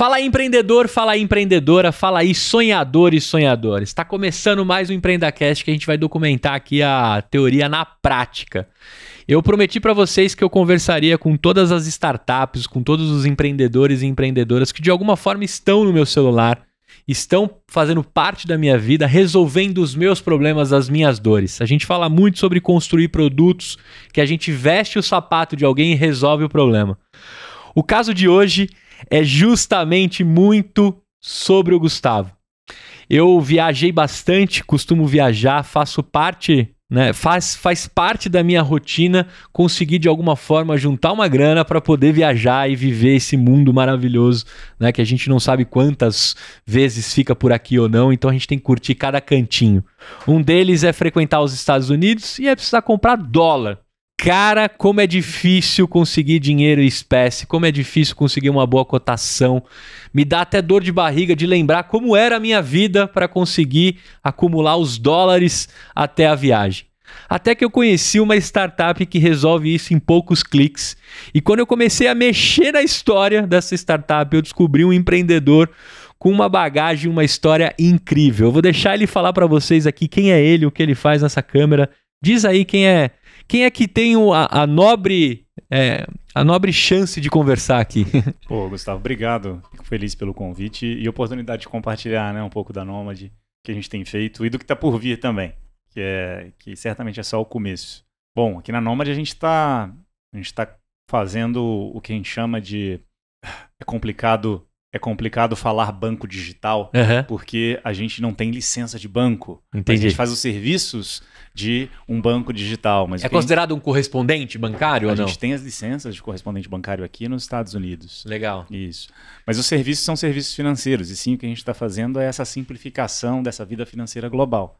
Fala aí, empreendedor, fala aí, empreendedora, fala aí, sonhadores, sonhadores. Está começando mais um Empreendacast que a gente vai documentar aqui a teoria na prática. Eu prometi para vocês que eu conversaria com todas as startups, com todos os empreendedores e empreendedoras que de alguma forma estão no meu celular, estão fazendo parte da minha vida, resolvendo os meus problemas, as minhas dores. A gente fala muito sobre construir produtos que a gente veste o sapato de alguém e resolve o problema. O caso de hoje é justamente muito sobre o Gustavo. Eu viajei bastante, costumo viajar, faço parte, né, faz, faz parte da minha rotina conseguir de alguma forma juntar uma grana para poder viajar e viver esse mundo maravilhoso, né, que a gente não sabe quantas vezes fica por aqui ou não, então a gente tem que curtir cada cantinho. Um deles é frequentar os Estados Unidos e é precisar comprar dólar. Cara, como é difícil conseguir dinheiro em espécie, como é difícil conseguir uma boa cotação. Me dá até dor de barriga de lembrar como era a minha vida para conseguir acumular os dólares até a viagem. Até que eu conheci uma startup que resolve isso em poucos cliques. E quando eu comecei a mexer na história dessa startup, eu descobri um empreendedor com uma bagagem, uma história incrível. Eu vou deixar ele falar para vocês aqui quem é ele, o que ele faz nessa câmera. Diz aí quem é quem é que tem a, a nobre é, a nobre chance de conversar aqui. Pô, Gustavo, obrigado. Fico feliz pelo convite e oportunidade de compartilhar né, um pouco da Nômade que a gente tem feito e do que está por vir também, que, é, que certamente é só o começo. Bom, aqui na Nômade a gente está tá fazendo o que a gente chama de. É complicado. É complicado falar banco digital, uhum. porque a gente não tem licença de banco. Entendi. A gente faz os serviços de um banco digital. Mas é considerado um correspondente bancário a ou não? A gente tem as licenças de correspondente bancário aqui nos Estados Unidos. Legal. Isso. Mas os serviços são serviços financeiros, e sim, o que a gente está fazendo é essa simplificação dessa vida financeira global.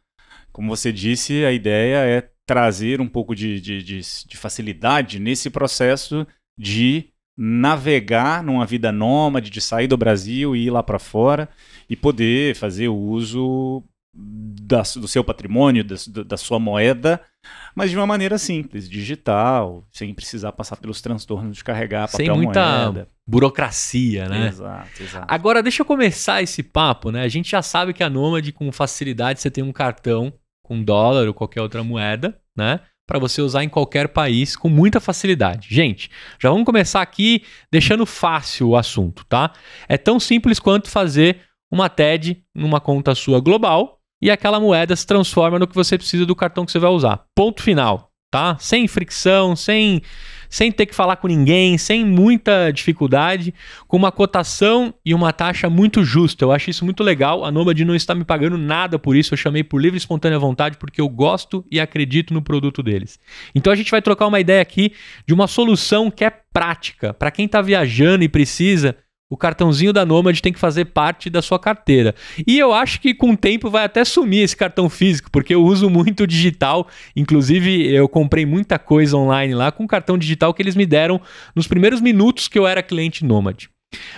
Como você disse, a ideia é trazer um pouco de, de, de, de facilidade nesse processo de navegar numa vida nômade, de sair do Brasil e ir lá para fora e poder fazer o uso da, do seu patrimônio, da, da, sua moeda, mas de uma maneira simples, digital, sem precisar passar pelos transtornos de carregar papel Sem muita moeda. burocracia, né? Exato, exato. Agora, deixa eu começar esse papo, né? A gente já sabe que a Nômade, com facilidade, você tem um cartão com dólar ou qualquer outra moeda, né? para você usar em qualquer país com muita facilidade. Gente, já vamos começar aqui deixando fácil o assunto, tá? É tão simples quanto fazer uma TED numa conta sua global e aquela moeda se transforma no que você precisa do cartão que você vai usar. Ponto final, tá? Sem fricção, sem sem ter que falar com ninguém, sem muita dificuldade, com uma cotação e uma taxa muito justa. Eu acho isso muito legal. A Nomad não está me pagando nada por isso. Eu chamei por livre e espontânea vontade porque eu gosto e acredito no produto deles. Então a gente vai trocar uma ideia aqui de uma solução que é prática para quem está viajando e precisa o cartãozinho da Nomad tem que fazer parte da sua carteira. E eu acho que com o tempo vai até sumir esse cartão físico, porque eu uso muito digital. Inclusive, eu comprei muita coisa online lá com o cartão digital que eles me deram nos primeiros minutos que eu era cliente Nomad.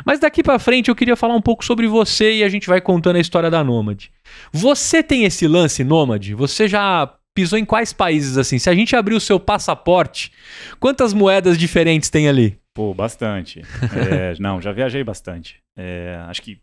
Mas daqui para frente eu queria falar um pouco sobre você e a gente vai contando a história da Nomad. Você tem esse lance Nomad? Você já pisou em quais países assim? Se a gente abrir o seu passaporte, quantas moedas diferentes tem ali? Pô, bastante. É, não, já viajei bastante. É, acho que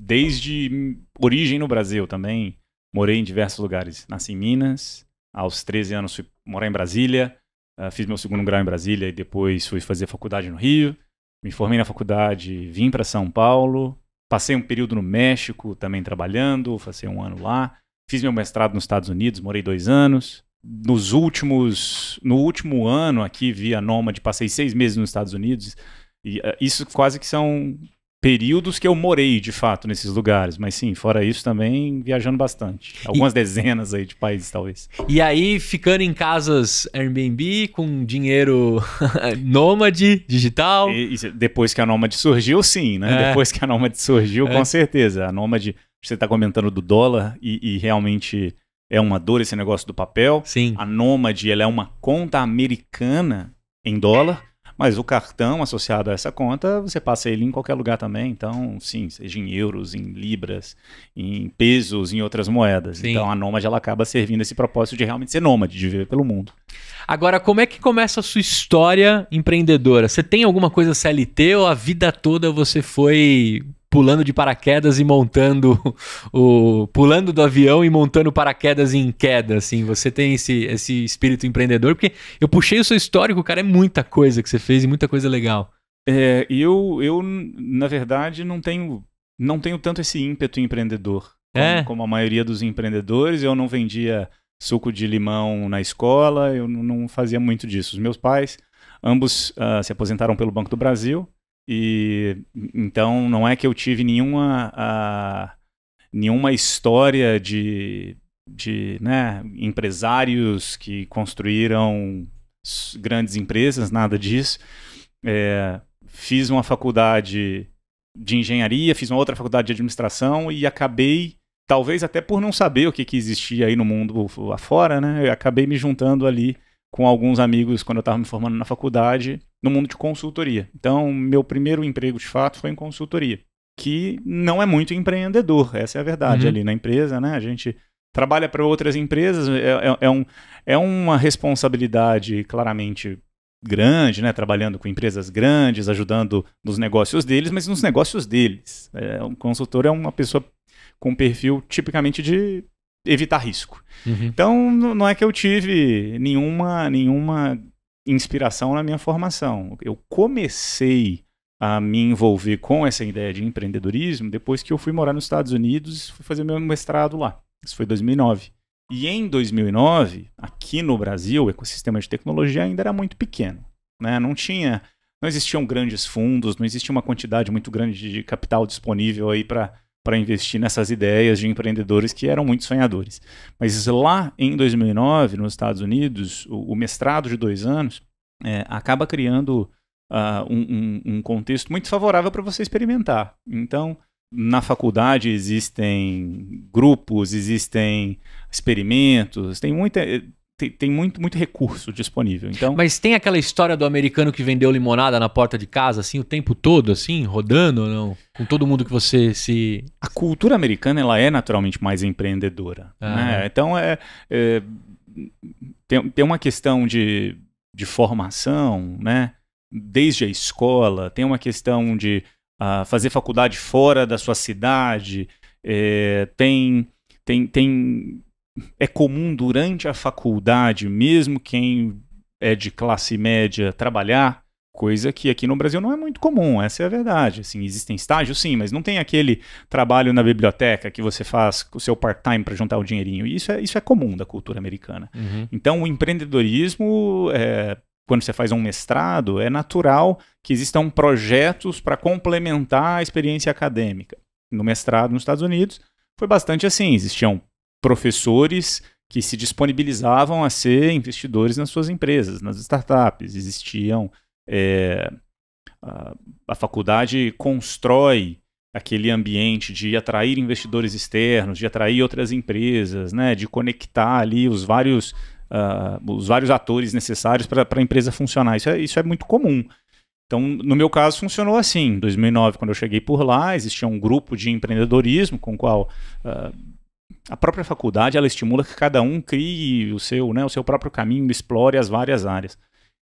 desde origem no Brasil também, morei em diversos lugares. Nasci em Minas, aos 13 anos fui morar em Brasília, ah, fiz meu segundo grau em Brasília e depois fui fazer faculdade no Rio. Me formei na faculdade, vim para São Paulo, passei um período no México também trabalhando, passei um ano lá. Fiz meu mestrado nos Estados Unidos, morei dois anos nos últimos, no último ano aqui via Nômade, passei seis meses nos Estados Unidos. E eh, isso quase que são períodos que eu morei de fato nesses lugares, mas sim, fora isso também viajando bastante, algumas e, dezenas aí de países talvez. E aí ficando em casas Airbnb com dinheiro nômade digital. E, e depois que a nômade surgiu, sim, né? É. Depois que a nômade surgiu, é. com certeza. A nômade, você está comentando do dólar e, e realmente é uma dor esse negócio do papel. Sim. A Nômade, ela é uma conta americana em dólar, mas o cartão associado a essa conta, você passa ele em qualquer lugar também. Então, sim, seja em euros, em libras, em pesos, em outras moedas. Sim. Então, a Nômade, ela acaba servindo esse propósito de realmente ser nômade, de viver pelo mundo. Agora, como é que começa a sua história empreendedora? Você tem alguma coisa CLT ou a vida toda você foi pulando de paraquedas e montando o pulando do avião e montando paraquedas em queda, assim. Você tem esse, esse espírito empreendedor porque eu puxei o seu histórico, cara, é muita coisa que você fez e muita coisa legal. É, eu eu na verdade não tenho não tenho tanto esse ímpeto empreendedor como, é. como a maioria dos empreendedores. Eu não vendia suco de limão na escola, eu não fazia muito disso. Os meus pais ambos uh, se aposentaram pelo Banco do Brasil. E então não é que eu tive nenhuma a, nenhuma história de de né, empresários que construíram grandes empresas, nada disso. É, fiz uma faculdade de engenharia, fiz uma outra faculdade de administração e acabei, talvez até por não saber o que, que existia aí no mundo afora, né? Eu acabei me juntando ali com alguns amigos quando eu estava me formando na faculdade no mundo de consultoria. Então, meu primeiro emprego de fato foi em consultoria, que não é muito empreendedor, essa é a verdade uhum. ali na empresa, né? A gente trabalha para outras empresas, é, é, é um, é uma responsabilidade claramente grande, né? Trabalhando com empresas grandes, ajudando nos negócios deles, mas nos negócios deles. É, um consultor é uma pessoa com perfil tipicamente de evitar risco. Uhum. Então, não é que eu tive nenhuma, nenhuma inspiração na minha formação. Eu comecei a me envolver com essa ideia de empreendedorismo depois que eu fui morar nos Estados Unidos e fui fazer meu mestrado lá. Isso foi 2009. E em 2009, aqui no Brasil, o ecossistema de tecnologia ainda era muito pequeno. Né? Não tinha, não existiam grandes fundos, não existia uma quantidade muito grande de capital disponível aí para para investir nessas ideias de empreendedores que eram muito sonhadores. Mas lá em 2009, nos Estados Unidos, o, o mestrado de dois anos é, acaba criando uh, um, um, um contexto muito favorável para você experimentar. Então, na faculdade existem grupos, existem experimentos, tem muita eh, tem, tem, muito, muito recurso disponível. Então, Mas tem aquela história do americano que vendeu limonada na porta de casa, assim, o tempo todo, assim, rodando ou não? Com todo mundo que você se. A cultura americana, ela é naturalmente mais empreendedora. Ah. Né? Então, é, é, tem, tem uma questão de, de formação, né? Desde a escola, tem uma questão de uh, fazer faculdade fora da sua cidade, é, tem, tem, tem é comum durante a faculdade, mesmo quem é de classe média, trabalhar, coisa que aqui no Brasil não é muito comum, essa é a verdade. Assim, existem estágios, sim, mas não tem aquele trabalho na biblioteca que você faz o seu part-time para juntar o dinheirinho. Isso é, isso é comum da cultura americana. Uhum. Então, o empreendedorismo é, quando você faz um mestrado, é natural que existam projetos para complementar a experiência acadêmica. No mestrado nos Estados Unidos, foi bastante assim: existiam professores que se disponibilizavam a ser investidores nas suas empresas, nas startups. Existiam. É, a, a faculdade constrói aquele ambiente de atrair investidores externos, de atrair outras empresas, né, de conectar ali os vários, uh, os vários atores necessários para a empresa funcionar. Isso é, isso é muito comum. Então, no meu caso, funcionou assim. Em 2009, quando eu cheguei por lá, existia um grupo de empreendedorismo com o qual uh, a própria faculdade ela estimula que cada um crie o seu, né, o seu próprio caminho, explore as várias áreas.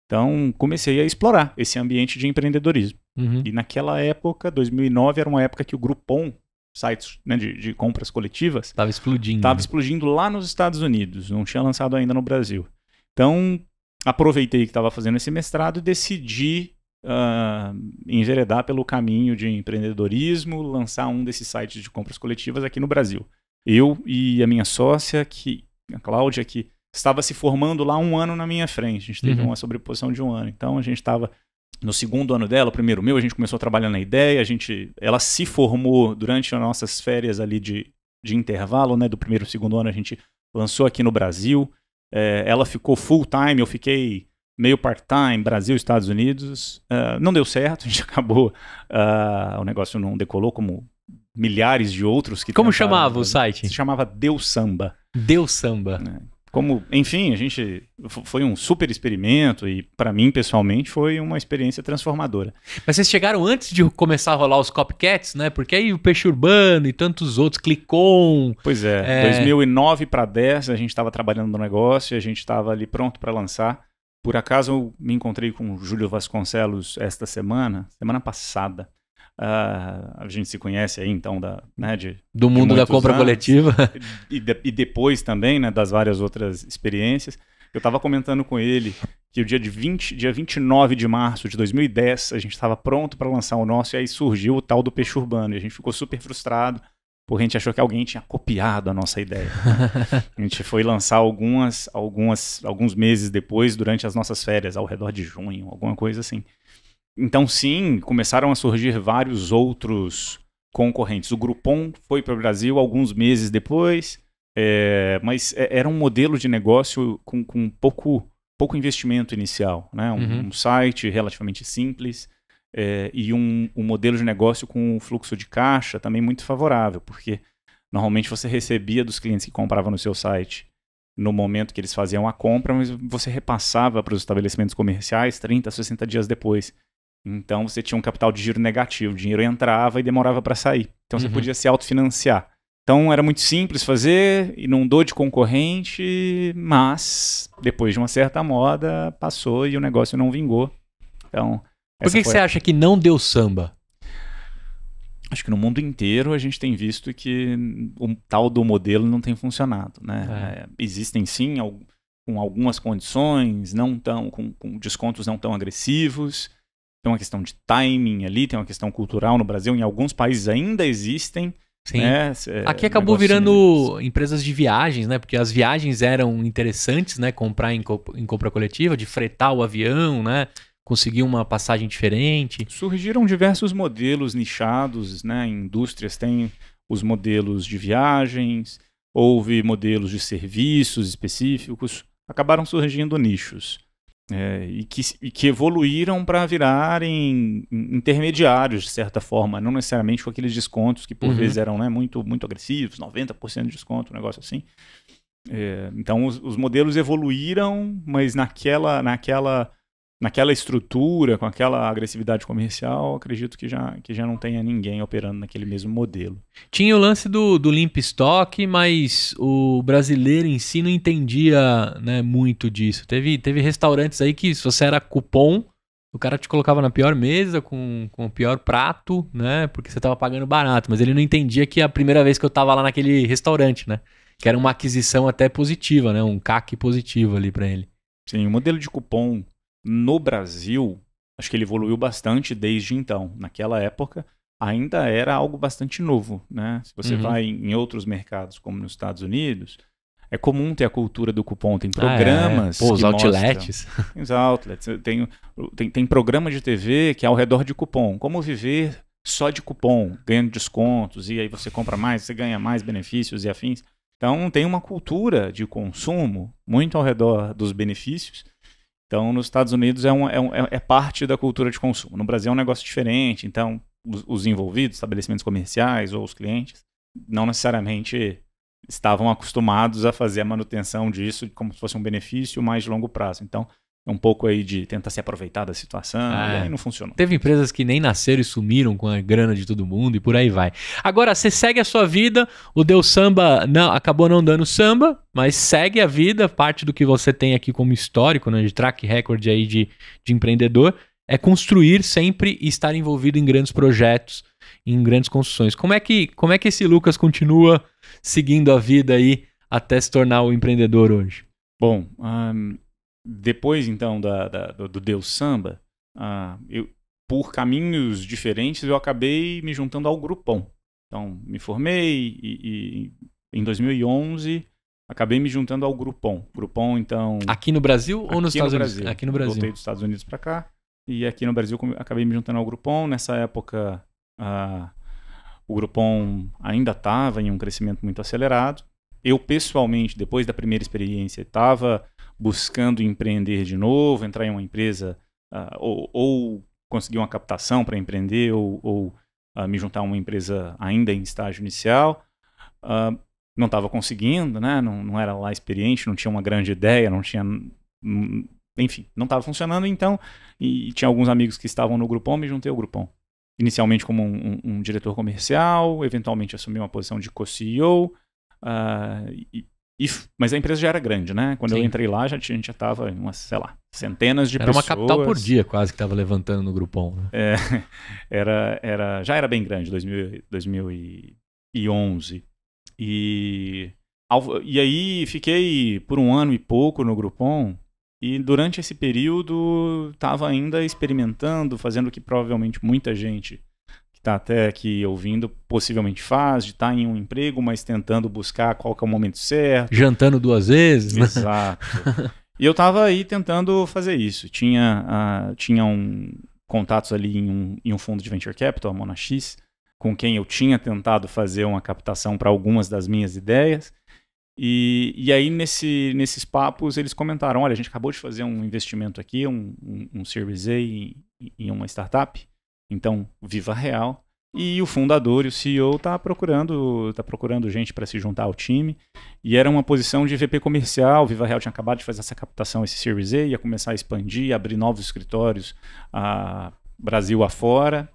Então, comecei a explorar esse ambiente de empreendedorismo. Uhum. E naquela época, 2009, era uma época que o Groupon, sites né, de, de, compras coletivas, estava explodindo. Estava né? explodindo lá nos Estados Unidos, não tinha lançado ainda no Brasil. Então, aproveitei que estava fazendo esse mestrado e decidi uh, enveredar pelo caminho de empreendedorismo, lançar um desses sites de compras coletivas aqui no Brasil. Eu e a minha sócia, que a Cláudia, que estava se formando lá um ano na minha frente. A gente teve uhum. uma sobreposição de um ano. Então a gente estava no segundo ano dela, o primeiro meu, a gente começou trabalhando na ideia, a gente, ela se formou durante as nossas férias ali de, de intervalo, né, do primeiro e segundo ano a gente lançou aqui no Brasil, é, ela ficou full time, eu fiquei meio part-time, Brasil, Estados Unidos, uh, não deu certo, a gente acabou, uh, o negócio não decolou como milhares de outros que Como tentaram, chamava né? o site? Se chamava Deus Samba. Deus Samba. É. Como, enfim, a gente foi um super experimento e para mim pessoalmente foi uma experiência transformadora. Mas vocês chegaram antes de começar a rolar os copycats, né? Porque aí o Peixe Urbano e tantos outros clicou. Pois é, é... 2009 para 10 a gente estava trabalhando no negócio, a gente estava ali pronto para lançar. Por acaso eu me encontrei com o Júlio Vasconcelos esta semana, semana passada. Uh, a gente se conhece aí, então, da, né, de, do mundo de da compra anos, coletiva. E, de, e, depois também, né, das várias outras experiências. Eu estava comentando com ele que o dia, de 20, dia 29 de março de 2010, a gente estava pronto para lançar o nosso, e aí surgiu o tal do peixe urbano. E a gente ficou super frustrado, porque a gente achou que alguém tinha copiado a nossa ideia. a gente foi lançar algumas, algumas, alguns meses depois, durante as nossas férias, ao redor de junho, alguma coisa assim. Então, sim, começaram a surgir vários outros concorrentes. O Groupon foi para o Brasil alguns meses depois, é, mas é, era um modelo de negócio com, com pouco, pouco investimento inicial. Né? Um, uhum. um site relativamente simples é, e um, um modelo de negócio com um fluxo de caixa também muito favorável, porque normalmente você recebia dos clientes que compravam no seu site no momento que eles faziam a compra, mas você repassava para os estabelecimentos comerciais 30, 60 dias depois. Então você tinha um capital de giro negativo, o dinheiro entrava e demorava para sair. Então você uhum. podia se autofinanciar. Então era muito simples fazer, inundou de concorrente, mas depois de uma certa moda passou e o negócio não vingou. Então, por que, que você a... acha que não deu samba? Acho que no mundo inteiro a gente tem visto que o tal do modelo não tem funcionado. Né? É. é existem sim, com algumas condições, não tão, com, com descontos não tão agressivos, tem uma questão de timing ali, tem uma questão cultural no Brasil. Em alguns países ainda existem. Sim. Né? Aqui é, acabou virando empresas de viagens, né? Porque as viagens eram interessantes, né? Comprar em, em compra coletiva, de fretar o avião, né? conseguir uma passagem diferente. Surgiram diversos modelos nichados, né? Em indústrias tem os modelos de viagens, houve modelos de serviços específicos, acabaram surgindo nichos. É, e, que, e, que, evoluíram para virarem intermediários, de certa forma, não necessariamente com aqueles descontos que por uhum. vezes eram né, muito, muito agressivos, 90% de desconto, um negócio assim. É, então os, os, modelos evoluíram, mas naquela, naquela naquela estrutura, com aquela agressividade comercial, acredito que já, que já não tenha ninguém operando naquele mesmo modelo. Tinha o lance do, do limp stock, mas o brasileiro em si não entendia né, muito disso. Teve, teve restaurantes aí que se você era cupom, o cara te colocava na pior mesa, com, com o pior prato, né? Porque você estava pagando barato. Mas ele não entendia que a primeira vez que eu estava lá naquele restaurante, né? Que era uma aquisição até positiva, né? Um CAC positivo ali para ele. Sim, o modelo de cupom no Brasil, acho que ele evoluiu bastante desde então. Naquela época, ainda era algo bastante novo, né? Se você uhum. vai em outros mercados, como nos Estados Unidos, é comum ter a cultura do cupom. Tem programas. Ah, é. Pô, os outlets. Mostram, os outlets. Tem, tem, tem programa de TV que é ao redor de cupom. Como viver só de cupom, ganhando descontos, e aí você compra mais, você ganha mais benefícios e afins. Então tem uma cultura de consumo muito ao redor dos benefícios então, nos Estados Unidos é, um, é, um, é, é, parte da cultura de consumo. No Brasil é um negócio diferente, então os, os envolvidos, estabelecimentos comerciais ou os clientes, não necessariamente estavam acostumados a fazer a manutenção disso como se fosse um benefício mais de longo prazo. Então, um pouco aí de tentar se aproveitar da situação, ah, e aí não funcionou. Teve empresas que nem nasceram e sumiram com a grana de todo mundo e por aí vai. Agora, você segue a sua vida, o deu Samba não, acabou não dando samba, mas segue a vida, parte do que você tem aqui como histórico, né, de track record aí de, de empreendedor, é construir sempre e estar envolvido em grandes projetos, em grandes construções. Como é que, como é que esse Lucas continua seguindo a vida aí até se tornar o empreendedor hoje? Bom, um depois então da, da, do Deus Samba, ah, eu, por caminhos diferentes, eu acabei me juntando ao Grupão. Então, me formei e, e em 2011 acabei me juntando ao Grupão. Grupão, então. Aqui no Brasil aqui ou nos Estados Unidos? Aqui no Brasil. Voltei dos Estados Unidos para cá e aqui no Brasil acabei me juntando ao Grupão. Nessa época, ah, o Grupão ainda estava em um crescimento muito acelerado. Eu, pessoalmente, depois da primeira experiência, estava buscando empreender de novo, entrar em uma empresa uh, ou, ou, conseguir uma captação para empreender ou, ou uh, me juntar a uma empresa ainda em estágio inicial. Uh, não estava conseguindo, né? Não, não, era lá experiente, não tinha uma grande ideia, não tinha. Hum, enfim, não estava funcionando, então. E, tinha alguns amigos que estavam no Grupom, me juntei ao Grupom. Inicialmente como um, um, um diretor comercial, eventualmente assumi uma posição de co-CEO, Uh, e, mas a empresa já era grande, né? Quando Sim. eu entrei lá, já, a gente já estava em umas, sei lá, centenas de era pessoas. Era uma capital por dia quase que estava levantando no Grupom, né? É, era, era, já era bem grande, 2011. E, e aí fiquei por um ano e pouco no Grupom. E durante esse período estava ainda experimentando, fazendo o que provavelmente muita gente que está até aqui ouvindo, possivelmente faz, de estar tá em um emprego, mas tentando buscar qual que é o momento certo. Jantando duas vezes, né? Exato. e eu estava aí tentando fazer isso. Tinha, uh, tinha um, contatos ali em um, em um fundo de venture capital, a Mona X, com quem eu tinha tentado fazer uma captação para algumas das minhas ideias. E, e, aí, nesse, nesses papos, eles comentaram: olha, a gente acabou de fazer um investimento aqui, um, um, um Series A em, em, uma startup, então, Viva Real. E o fundador e o CEO está procurando, tá procurando gente para se juntar ao time. E era uma posição de VP comercial. Viva Real tinha acabado de fazer essa captação, esse Series A, ia começar a expandir, abrir novos escritórios a ah, Brasil afora.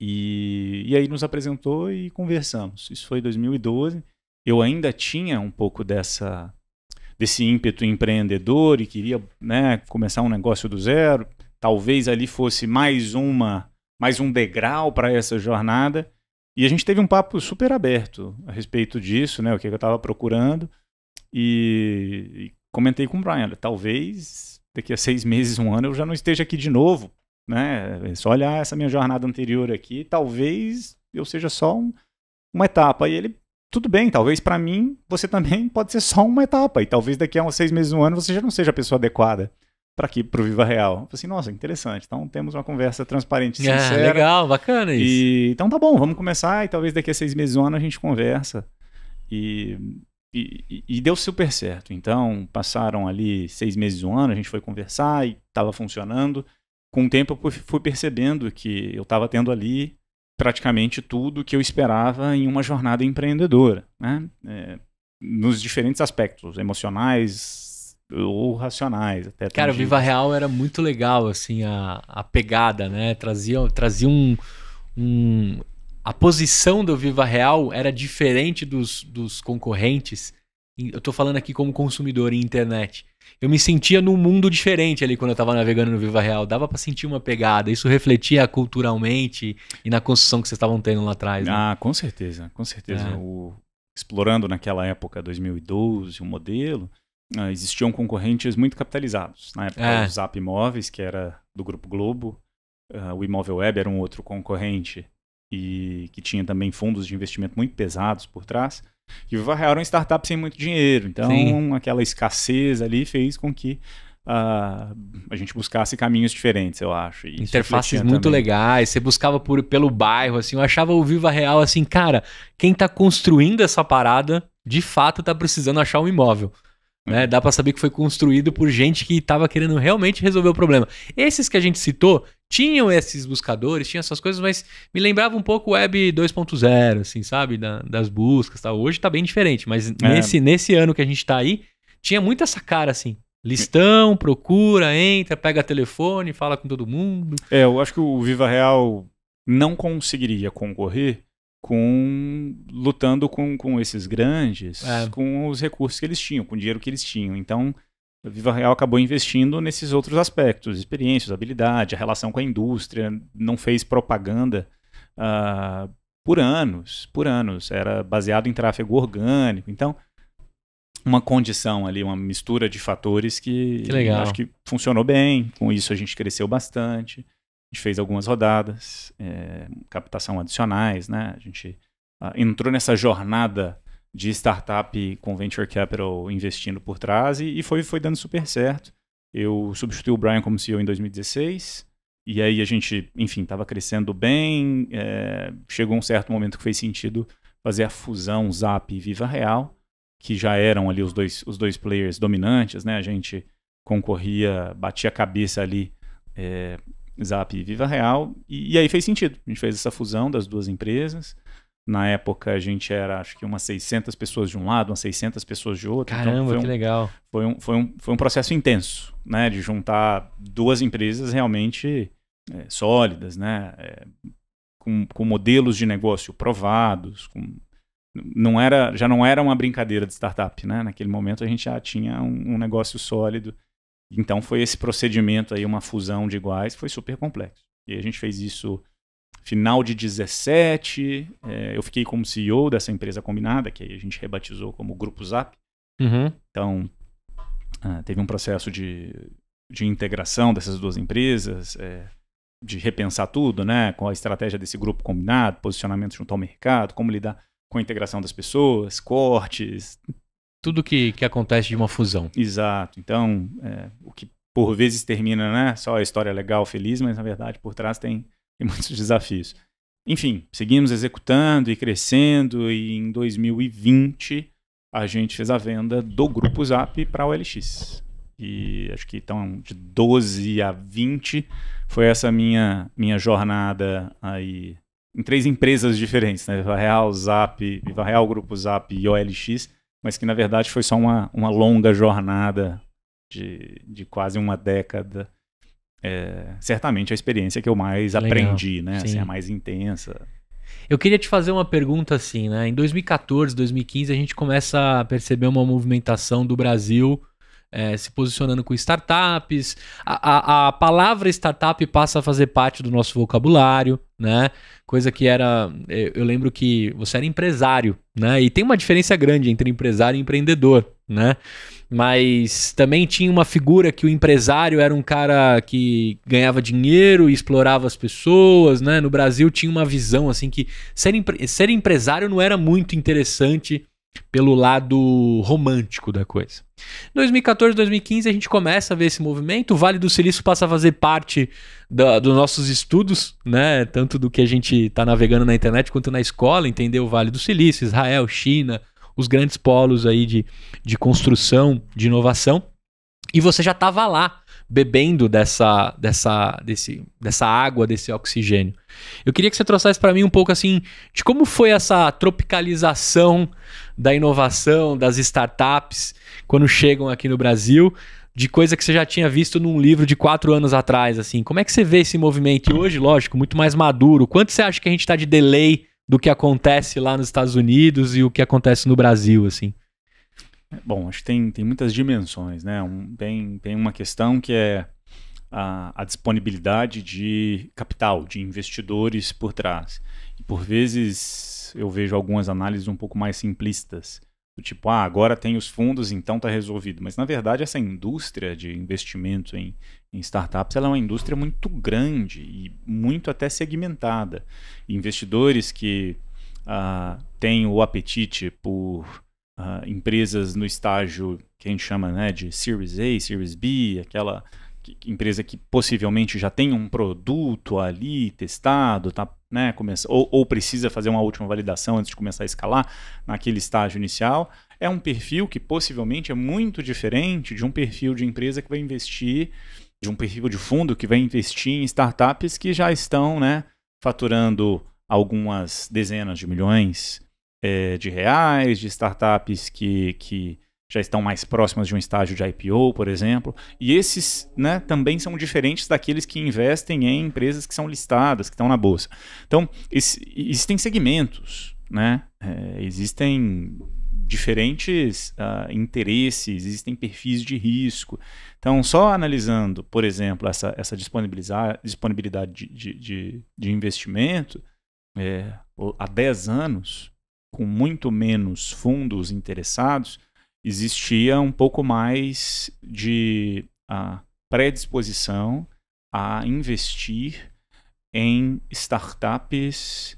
E, e aí nos apresentou e conversamos. Isso foi 2012. Eu ainda tinha um pouco dessa desse ímpeto empreendedor e queria né, começar um negócio do zero. Talvez ali fosse mais uma mais um degrau para essa jornada. E a gente teve um papo super aberto a respeito disso, né? O que eu estava procurando. E, e, comentei com o Brian, olha, talvez daqui a seis meses, um ano, eu já não esteja aqui de novo, né? É só olhar essa minha jornada anterior aqui, talvez eu seja só um, uma etapa. E ele, tudo bem, talvez para mim você também pode ser só uma etapa. E talvez daqui a uns seis meses, um ano, você já não seja a pessoa adequada para aqui para o Viva Real. Eu falei assim, nossa, interessante. Então temos uma conversa transparente, ah, sincera. É, legal, bacana isso. E, então tá bom, vamos começar e talvez daqui a seis meses, um ano a gente conversa. E, e, e deu super certo. Então passaram ali seis meses, um ano, a gente foi conversar e estava funcionando. Com o tempo eu fui percebendo que eu estava tendo ali praticamente tudo que eu esperava em uma jornada empreendedora, né? É, nos diferentes aspectos emocionais, ou Racionais. Até Cara, o Viva Real era muito legal, assim, a, a pegada, né? Trazia, trazia um, um. A posição do Viva Real era diferente dos, dos concorrentes. Eu tô falando aqui como consumidor em internet. Eu me sentia num mundo diferente ali quando eu tava navegando no Viva Real. Dava para sentir uma pegada. Isso refletia culturalmente e na construção que vocês estavam tendo lá atrás. Né? Ah, com certeza, com certeza. É. O, explorando naquela época, 2012, o modelo uh, existiam concorrentes muito capitalizados. Na época, é. o Zap Imóveis, que era do Grupo Globo, uh, o Imóvel Web era um outro concorrente e que tinha também fundos de investimento muito pesados por trás. E o Viva uma startup sem muito dinheiro. Então, Sim. aquela escassez ali fez com que Uh, a gente buscasse caminhos diferentes, eu acho. E Interfaces muito também. legais, você buscava por, pelo bairro, assim, eu achava o Viva Real assim, cara, quem está construindo essa parada de fato está precisando achar um imóvel. Né? Dá para saber que foi construído por gente que estava querendo realmente resolver o problema. Esses que a gente citou tinham esses buscadores, tinham essas coisas, mas me lembrava um pouco o Web 2.0, assim, sabe? Da, das buscas Hoje está bem diferente, mas é. nesse, nesse ano que a gente está aí, tinha muito essa cara, assim. Listão, procura, entra, pega telefone, fala com todo mundo. É, eu acho que o Viva Real não conseguiria concorrer com lutando com, com esses grandes, é. com os recursos que eles tinham, com o dinheiro que eles tinham. Então, a Viva Real acabou investindo nesses outros aspectos, experiências, habilidade, a relação com a indústria, não fez propaganda uh, por anos, por anos. Era baseado em tráfego orgânico. Então, uma condição ali, uma mistura de fatores que, que acho que funcionou bem. Com isso a gente cresceu bastante. A gente fez algumas rodadas, é, captação adicionais, né? A gente ah, entrou nessa jornada de startup com venture capital investindo por trás e, e, foi, foi dando super certo. Eu substituí o Brian como CEO em 2016 e aí a gente, enfim, estava crescendo bem. É, chegou um certo momento que fez sentido fazer a fusão Zap e Viva Real, que já eram ali os dois, os dois players dominantes, né? A gente concorria, batia a cabeça ali é, Zap e Viva Real. E, e, aí fez sentido. A gente fez essa fusão das duas empresas. Na época a gente era, acho que umas 600 pessoas de um lado, umas 600 pessoas de outro. Então, Caramba, então que legal. Foi um, foi, um, foi um processo intenso, né? De juntar duas empresas realmente é, sólidas, né? É, com, com modelos de negócio provados, com não era, já não era uma brincadeira de startup, né? Naquele momento a gente já tinha um, um negócio sólido então foi esse procedimento aí, uma fusão de iguais, foi super complexo. E a gente fez isso final de 17, é, eu fiquei como CEO dessa empresa combinada, que aí a gente rebatizou como Grupo Zap. Uhum. Então, ah, teve um processo de, de integração dessas duas empresas, é, de repensar tudo, né? com a estratégia desse grupo combinado, posicionamento junto ao mercado, como lidar com a integração das pessoas, cortes, tudo que, que acontece de uma fusão. Exato. Então, é, o que por vezes termina né, só a história legal, feliz, mas na verdade por trás tem, tem muitos desafios. Enfim, seguimos executando e crescendo, e em 2020 a gente fez a venda do Grupo Zap para a OLX. E acho que então de 12 a 20 foi essa minha, minha jornada aí em três empresas diferentes, né? Viva Real, Zap, Viva Real, Grupo Zap e OLX mas que na verdade foi só uma, uma longa jornada de, de quase uma década. É, certamente a experiência que eu mais Legal. aprendi, né? Assim, a mais intensa. Eu queria te fazer uma pergunta assim, né? Em 2014, 2015, a gente começa a perceber uma movimentação do Brasil é, se posicionando com startups. A, a, a, palavra startup passa a fazer parte do nosso vocabulário, né? Coisa que era. É, eu lembro que você era empresário, né? E tem uma diferença grande entre empresário e empreendedor, né? Mas também tinha uma figura que o empresário era um cara que ganhava dinheiro e explorava as pessoas, né? No Brasil tinha uma visão assim que ser, empre ser empresário não era muito interessante pelo lado romântico da coisa. 2014, 2015 a gente começa a ver esse movimento, o Vale do Silício passa a fazer parte da, dos nossos estudos, né? Tanto do que a gente está navegando na internet quanto na escola, entender o Vale do Silício, Israel, China, os grandes polos aí de, de construção, de inovação. E você já estava lá bebendo dessa, dessa, desse, dessa água, desse oxigênio. Eu queria que você trouxesse para mim um pouco assim de como foi essa tropicalização da inovação, das startups, quando chegam aqui no Brasil, de coisa que você já tinha visto num livro de quatro anos atrás, assim. Como é que você vê esse movimento? E hoje, lógico, muito mais maduro. Quanto você acha que a gente está de delay do que acontece lá nos Estados Unidos e o que acontece no Brasil, assim? Bom, acho que tem, tem muitas dimensões, né? Um, tem, tem uma questão que é a, a, disponibilidade de capital, de investidores por trás. E por vezes eu vejo algumas análises um pouco mais simplistas. Do tipo, ah, agora tem os fundos, então está resolvido. Mas na verdade, essa indústria de investimento em, em startups ela é uma indústria muito grande e muito até segmentada. investidores que ah, têm o apetite por ah, empresas no estágio que a gente chama né, de Series A, Series B, aquela empresa que possivelmente já tem um produto ali testado, tá, né, começa, ou, ou precisa fazer uma última validação antes de começar a escalar naquele estágio inicial, é um perfil que possivelmente é muito diferente de um perfil de empresa que vai investir, de um perfil de fundo que vai investir em startups que já estão né, faturando algumas dezenas de milhões é, de reais, de startups que, que já estão mais próximas de um estágio de IPO, por exemplo. E esses né, também são diferentes daqueles que investem em empresas que são listadas, que estão na bolsa. Então, esse, existem segmentos, né? É, existem diferentes uh, interesses, existem perfis de risco. Então, só analisando, por exemplo, essa, essa disponibilidade de, de, de, de investimento, é, há 10 anos, com muito menos fundos interessados, existia um pouco mais de a, ah, predisposição a investir em startups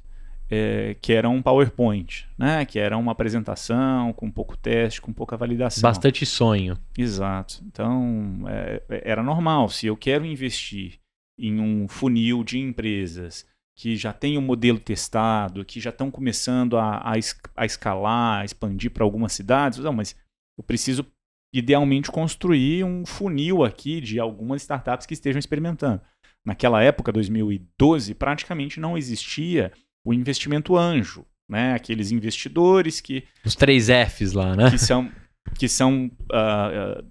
é, que eram um PowerPoint, né? que era uma apresentação com pouco teste, com pouca validação. Bastante sonho. Exato. Então, é, é era normal. Se eu quero investir em um funil de empresas que já tem o um modelo testado, que já estão começando a, a, a escalar, a expandir para algumas cidades, não, mas eu preciso, idealmente, construir um funil aqui de algumas startups que estejam experimentando. Naquela época, 2012, praticamente não existia o investimento anjo, né? Aqueles investidores que. Os três Fs lá, né? Que são. Que são uh,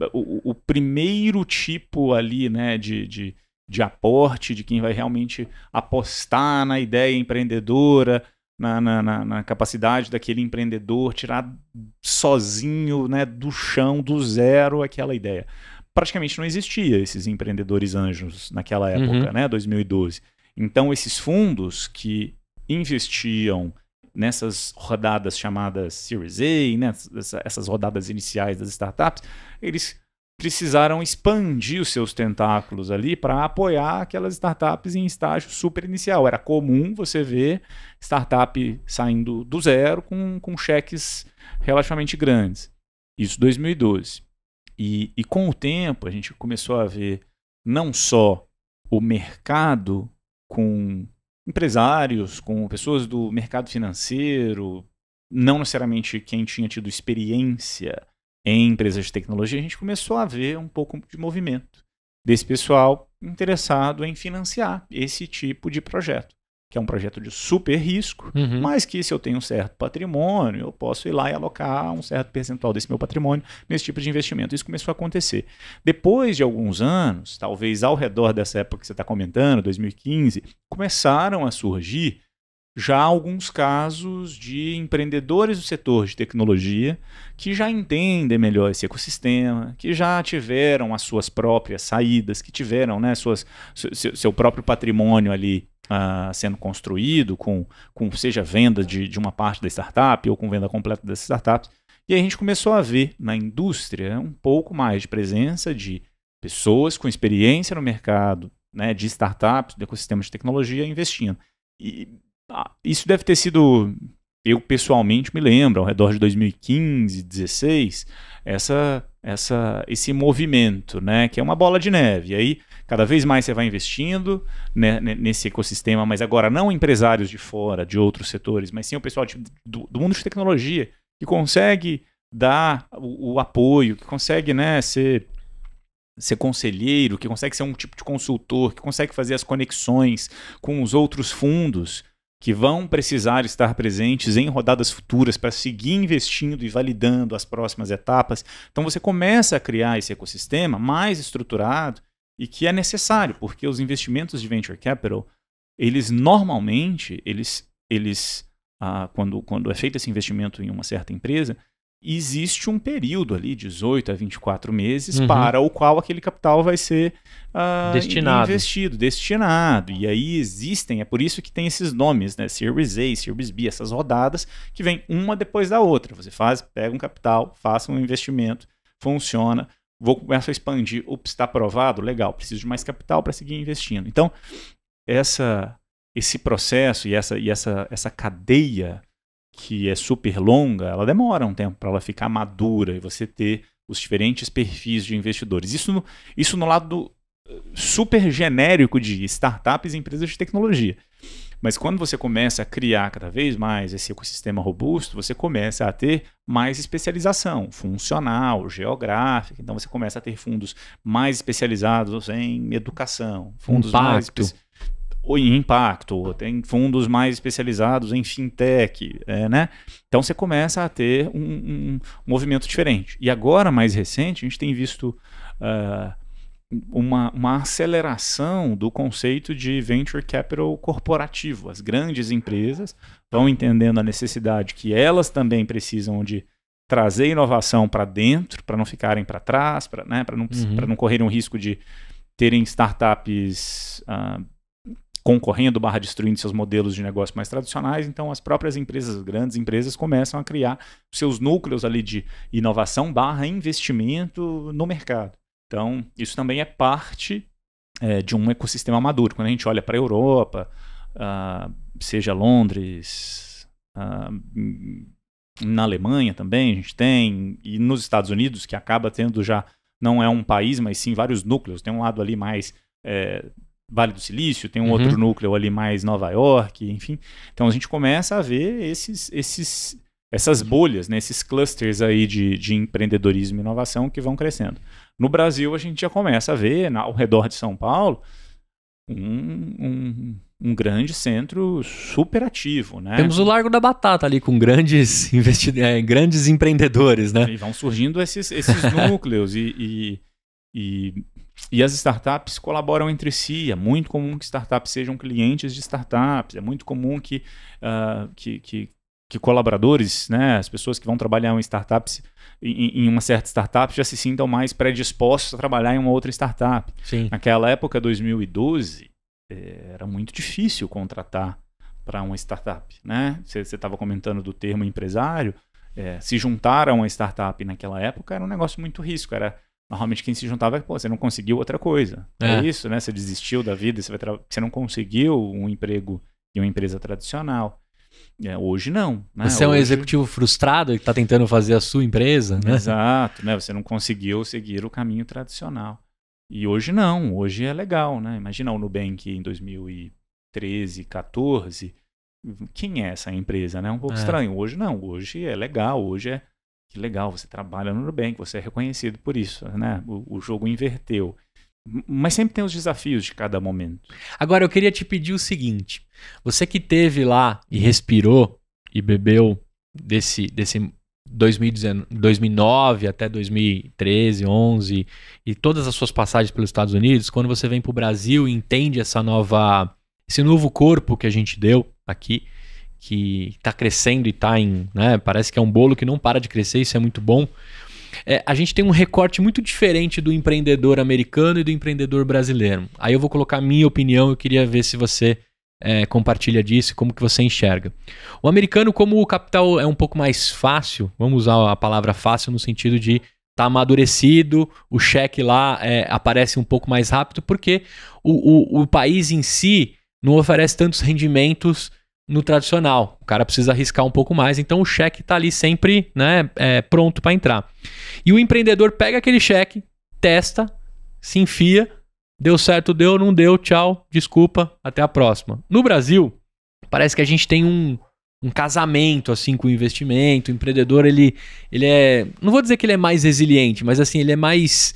uh, o, o, primeiro tipo ali, né, de, de, de aporte de quem vai realmente apostar na ideia empreendedora, na, na, na, na, capacidade daquele empreendedor tirar sozinho, né, do chão, do zero, aquela ideia. Praticamente não existia esses empreendedores anjos naquela uhum. época, uhum. né, 2012. Então, esses fundos que investiam nessas rodadas chamadas Series A, né, essas rodadas iniciais das startups, eles precisaram expandir os seus tentáculos ali para apoiar aquelas startups em estágio super inicial. Era comum você ver startup saindo do zero com, com cheques relativamente grandes. Isso 2012. E, e com o tempo a gente começou a ver não só o mercado com empresários, com pessoas do mercado financeiro, não necessariamente quem tinha tido experiência em empresas de tecnologia, a gente começou a ver um pouco de movimento desse pessoal interessado em financiar esse tipo de projeto, que é um projeto de super risco, uhum. mas que se eu tenho um certo patrimônio, eu posso ir lá e alocar um certo percentual desse meu patrimônio nesse tipo de investimento. Isso começou a acontecer. Depois de alguns anos, talvez ao redor dessa época que você está comentando, 2015, começaram a surgir já alguns casos de empreendedores do setor de tecnologia que já entendem melhor esse ecossistema, que já tiveram as suas próprias saídas, que tiveram né, suas, seu, seu próprio patrimônio ali Uh, sendo construído, com, com seja venda de, de uma parte da startup ou com venda completa dessas startups. E aí a gente começou a ver na indústria um pouco mais de presença de pessoas com experiência no mercado, né, de startups, do ecossistema de tecnologia investindo. E ah, isso deve ter sido, eu pessoalmente me lembro, ao redor de 2015, 2016, essa, essa, esse movimento, né? Que é uma bola de neve. E aí, cada vez mais você vai investindo né, nesse ecossistema, mas agora não empresários de fora, de outros setores, mas sim o pessoal de, do, do mundo de tecnologia que consegue dar o, o, apoio, que consegue né, ser, ser conselheiro, que consegue ser um tipo de consultor, que consegue fazer as conexões com os outros fundos que vão precisar estar presentes em rodadas futuras para seguir investindo e validando as próximas etapas. Então você começa a criar esse ecossistema mais estruturado e que é necessário, porque os investimentos de venture capital, eles normalmente, eles, eles ah, quando, quando é feito esse investimento em uma certa empresa, existe um período ali, 18 a 24 meses, uhum. para o qual aquele capital vai ser uh, destinado. investido, destinado. E aí existem, é por isso que tem esses nomes, né? Series A, Series B, essas rodadas que vem uma depois da outra. Você faz, pega um capital, faça um investimento, funciona, vou começar a expandir, ups, está aprovado, legal, preciso de mais capital para seguir investindo. Então, essa esse processo e essa, e essa, essa cadeia que é super longa, ela demora um tempo para ela ficar madura e você ter os diferentes perfis de investidores. Isso no, isso no lado eh, super genérico de startups e empresas de tecnologia. Mas quando você começa a criar cada vez mais esse ecossistema robusto, você começa a ter mais especialização funcional, geográfica. Então você começa a ter fundos mais especializados em educação, fundos Impacto. mais ou em impacto, tem fundos mais especializados em fintech, é, né? Então você começa a ter um, um, movimento diferente. E agora, mais recente, a gente tem visto uh, uma, uma aceleração do conceito de venture capital corporativo. As grandes empresas vão entendendo a necessidade que elas também precisam de trazer inovação para dentro, para não ficarem para trás, para né, não, uhum. não correrem o risco de terem startups uh, concorrendo barra destruindo seus modelos de negócio mais tradicionais, então as próprias empresas, grandes empresas, começam a criar seus núcleos ali de inovação barra investimento no mercado. Então, isso também é parte é, de um ecossistema maduro. Quando a gente olha para a Europa, uh, seja Londres, uh, na Alemanha também a gente tem, e nos Estados Unidos, que acaba tendo já, não é um país, mas sim vários núcleos. Tem um lado ali mais é, Vale do Silício, tem um uhum. outro núcleo ali mais Nova York, enfim. Então a gente começa a ver esses, esses, essas bolhas, né, esses clusters aí de, de empreendedorismo e inovação que vão crescendo. No Brasil, a gente já começa a ver, ao redor de São Paulo, um, um, um, grande centro superativo, né? Temos o Largo da Batata ali com grandes, investi é, grandes empreendedores, né? E vão surgindo esses, esses núcleos e, e, e e as startups colaboram entre si. É muito comum que startups sejam clientes de startups. É muito comum que, uh, que, que, que, colaboradores, né, as pessoas que vão trabalhar em startups, em, em, uma certa startup, já se sintam mais predispostos a trabalhar em uma outra startup. Sim. Naquela época, 2012, eh, era muito difícil contratar para uma startup. Né? Você estava comentando do termo empresário. É, se juntar a uma startup naquela época era um negócio muito risco. Era Normalmente quem se juntava é, pô, você não conseguiu outra coisa. É, é isso, né? Você desistiu da vida, você, vai tra... você não conseguiu um emprego em uma empresa tradicional. É, hoje não. Né? Você hoje... é um executivo frustrado que está tentando fazer a sua empresa, né? Exato, né? Você não conseguiu seguir o caminho tradicional. E hoje não, hoje é legal, né? Imagina o Nubank em 2013, 14. Quem é essa empresa, né? É um pouco é. estranho. Hoje não, hoje é legal, hoje é que legal, você trabalha no Nubank, você é reconhecido por isso, né? O, o, jogo inverteu. Mas sempre tem os desafios de cada momento. Agora, eu queria te pedir o seguinte: você que teve lá e respirou e bebeu desse, desse 2019, 2009 até 2013, 11 e todas as suas passagens pelos Estados Unidos, quando você vem para o Brasil e entende essa nova, esse novo corpo que a gente deu aqui, que está crescendo e está em. Né, parece que é um bolo que não para de crescer, isso é muito bom. É, a gente tem um recorte muito diferente do empreendedor americano e do empreendedor brasileiro. Aí eu vou colocar a minha opinião, eu queria ver se você é, compartilha disso, como que você enxerga. O americano, como o capital é um pouco mais fácil, vamos usar a palavra fácil no sentido de tá amadurecido, o cheque lá é, aparece um pouco mais rápido, porque o, o, o país em si não oferece tantos rendimentos no tradicional. O cara precisa arriscar um pouco mais, então o cheque está ali sempre né, é, pronto para entrar. E o empreendedor pega aquele cheque, testa, se enfia, deu certo, deu, não deu, tchau, desculpa, até a próxima. No Brasil, parece que a gente tem um, um casamento assim com o investimento. O empreendedor, ele, ele é. Não vou dizer que ele é mais resiliente, mas assim, ele é mais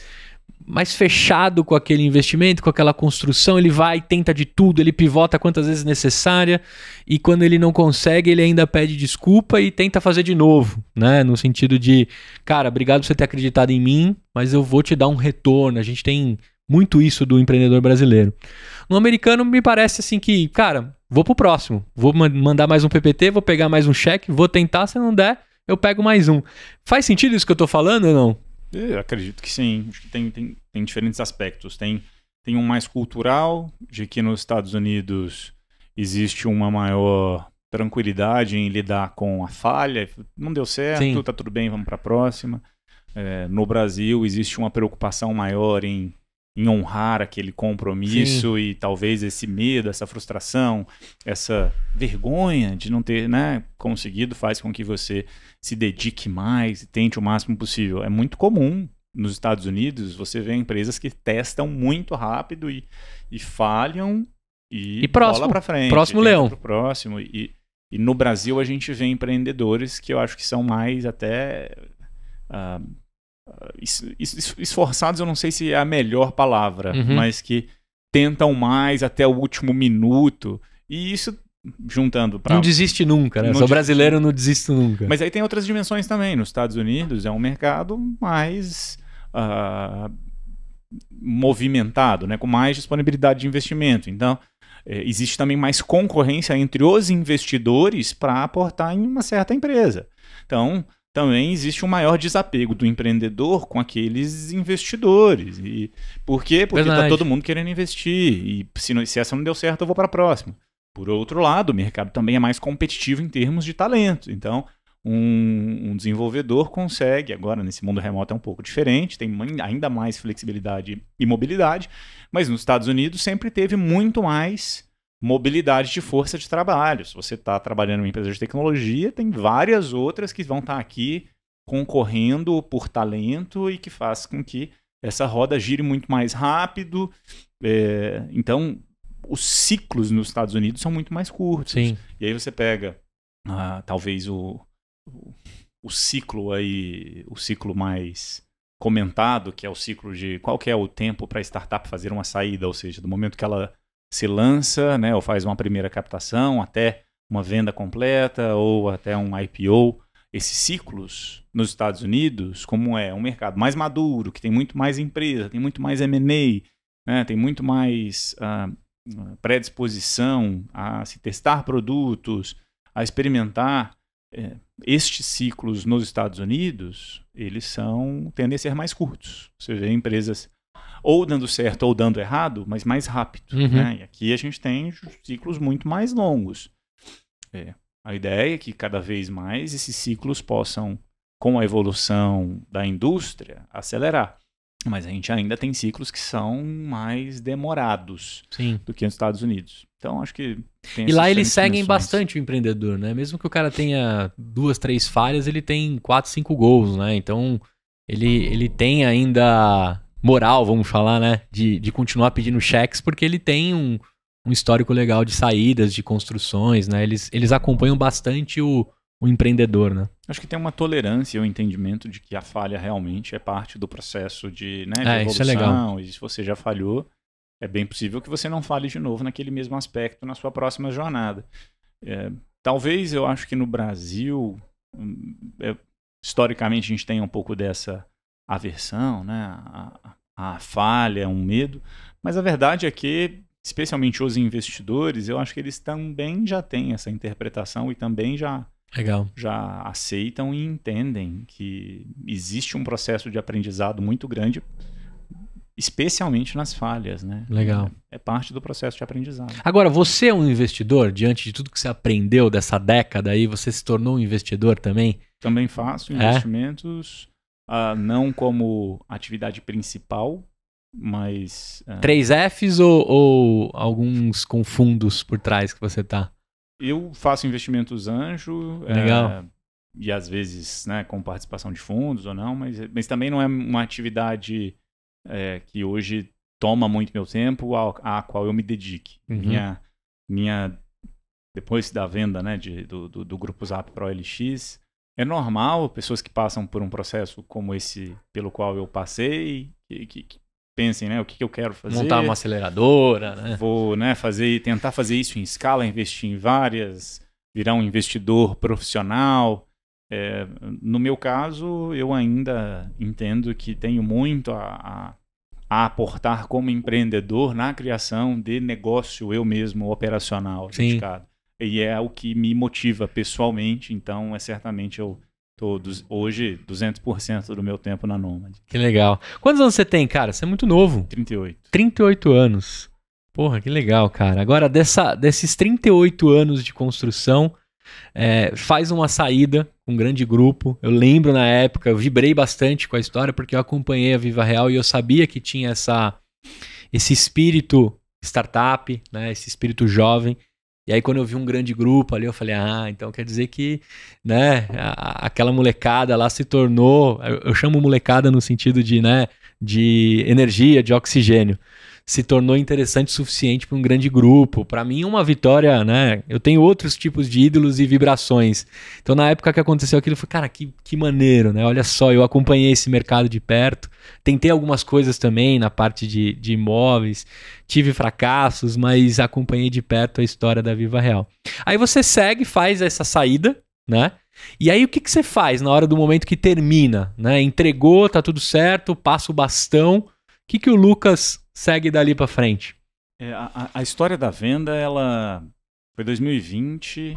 mais fechado com aquele investimento, com aquela construção, ele vai, tenta de tudo, ele pivota quantas vezes necessária, e quando ele não consegue, ele ainda pede desculpa e tenta fazer de novo, né? No sentido de, cara, obrigado por você ter acreditado em mim, mas eu vou te dar um retorno. A gente tem muito isso do empreendedor brasileiro. No americano, me parece assim que, cara, vou pro próximo, vou mandar mais um PPT, vou pegar mais um cheque, vou tentar, se não der, eu pego mais um. Faz sentido isso que eu tô falando ou não? É, eu acredito que sim. Acho que tem, tem, tem diferentes aspectos. Tem, tem um mais cultural, de que nos Estados Unidos existe uma maior tranquilidade em lidar com a falha. Não deu certo, Sim. tá tudo bem, vamos para a próxima. É, no Brasil existe uma preocupação maior em em honrar aquele compromisso Sim. e talvez esse medo, essa frustração, essa vergonha de não ter né, conseguido faz com que você se dedique mais e tente o máximo possível. É muito comum nos Estados Unidos, você vê empresas que testam muito rápido e, e falham e, e próximo, para frente. Próximo leão. próximo. E, e no Brasil a gente vê empreendedores que eu acho que são mais até uh, ah, esforçados eu não sei se é a melhor palavra, uhum. mas que tentam mais até o último minuto. E isso juntando para Não desiste nunca, né? Não Sou brasileiro, não desisto nunca. Mas aí tem outras dimensões também. Nos Estados Unidos é um mercado mais uh, movimentado, né? Com mais disponibilidade de investimento. Então, é, existe também mais concorrência entre os investidores para aportar em uma certa empresa. Então, também existe um maior desapego do empreendedor com aqueles investidores. E por quê? Porque tá Verdade. tá todo mundo querendo investir. E se, não, se essa não deu certo, eu vou para a próxima. Por outro lado, o mercado também é mais competitivo em termos de talento. Então, um, um, desenvolvedor consegue, agora nesse mundo remoto é um pouco diferente, tem ainda mais flexibilidade e mobilidade, mas nos Estados Unidos sempre teve muito mais mobilidade de força de trabalho. Se você está trabalhando em uma empresa de tecnologia, tem várias outras que vão estar tá aqui concorrendo por talento e que faz com que essa roda gire muito mais rápido. É, então, os ciclos nos Estados Unidos são muito mais curtos. Sim. E aí você pega, ah, talvez, o, o, o, ciclo aí, o ciclo mais comentado, que é o ciclo de qual é o tempo para a startup fazer uma saída, ou seja, do momento que ela se lança, né, ou faz uma primeira captação até uma venda completa ou até um IPO. Esses ciclos nos Estados Unidos, como é um mercado mais maduro, que tem muito mais empresa, tem muito mais M&A, né, tem muito mais ah, predisposição a se testar produtos, a experimentar, é, estes ciclos nos Estados Unidos, eles são tendem a ser mais curtos. Ou seja, empresas ou dando certo ou dando errado, mas mais rápido. Uhum. Né? E aqui a gente tem ciclos muito mais longos. É. A ideia é que cada vez mais esses ciclos possam, com a evolução da indústria, acelerar. Mas a gente ainda tem ciclos que são mais demorados Sim. do que nos Estados Unidos. Então, acho que. e lá eles seguem bastante o empreendedor, né? Mesmo que o cara tenha duas, três falhas, ele tem quatro, cinco gols, né? Então, ele, ele tem ainda moral, vamos falar, né? De, de continuar pedindo cheques, porque ele tem um, um histórico legal de saídas, de construções, né? Eles, eles acompanham bastante o, o empreendedor, né? Acho que tem uma tolerância e um entendimento de que a falha realmente é parte do processo de, né, de é, evolução. Isso é legal. E se você já falhou, é bem possível que você não fale de novo naquele mesmo aspecto na sua próxima jornada. É, talvez eu acho que no Brasil, hum, é, historicamente, a gente tenha um pouco dessa aversão, né, a, a falha, um medo. Mas a verdade é que, especialmente os investidores, eu acho que eles também já têm essa interpretação e também já Legal. já aceitam e entendem que existe um processo de aprendizado muito grande especialmente nas falhas, né? Legal. É, é, parte do processo de aprendizado. Agora, você é um investidor, diante de tudo que você aprendeu dessa década aí, você se tornou um investidor também? Também faço é? investimentos uh, não como atividade principal, mas. Uh... Três Fs ou, ou, alguns com fundos por trás que você tá? Eu faço investimentos anjo. É, Legal. Uh, e às vezes né, com participação de fundos ou não, mas, mas também não é uma atividade é, que hoje toma muito meu tempo, a qual eu me dedique. Uhum. Minha, minha, depois da venda né, de, do, do, do, Grupo Zap Pro LX, é normal pessoas que passam por um processo como esse pelo qual eu passei, que, que, que pensem, né, o que, que, eu quero fazer. Montar uma aceleradora, né? Vou, né, fazer, tentar fazer isso em escala, investir em várias, virar um investidor profissional. É, no meu caso, eu ainda entendo que tenho muito a, a a aportar como empreendedor na criação de negócio eu mesmo operacional dedicado e é o que me motiva pessoalmente, então é certamente eu todos hoje 200% do meu tempo na Nomad. Que legal. Quantos anos você tem, cara? Você é muito novo. 38. 38 anos. Porra, que legal, cara. Agora, dessa, desses 38 anos de construção, é, faz uma saída com um grande grupo. Eu lembro na época, eu vibrei bastante com a história, porque eu acompanhei a Viva Real e eu sabia que tinha essa, esse espírito startup, né, esse espírito jovem. E aí, quando eu vi um grande grupo ali, eu falei, ah, então quer dizer que, né, a, aquela molecada lá se tornou. Eu, eu chamo molecada no sentido de, né, de energia, de oxigênio se tornou interessante o suficiente para um grande grupo. Para mim, uma vitória, né? Eu tenho outros tipos de ídolos e vibrações. Então, na época que aconteceu aquilo, eu falei, cara, que, que maneiro, né? Olha só, eu acompanhei esse mercado de perto, tentei algumas coisas também na parte de, de imóveis, tive fracassos, mas acompanhei de perto a história da Viva Real. Aí você segue, faz essa saída, né? E aí o que, que você faz na hora do momento que termina, né? Entregou, tá tudo certo, passa o bastão que, que o Lucas segue dali para frente? É, a, a, história da venda, ela foi 2020. Uh,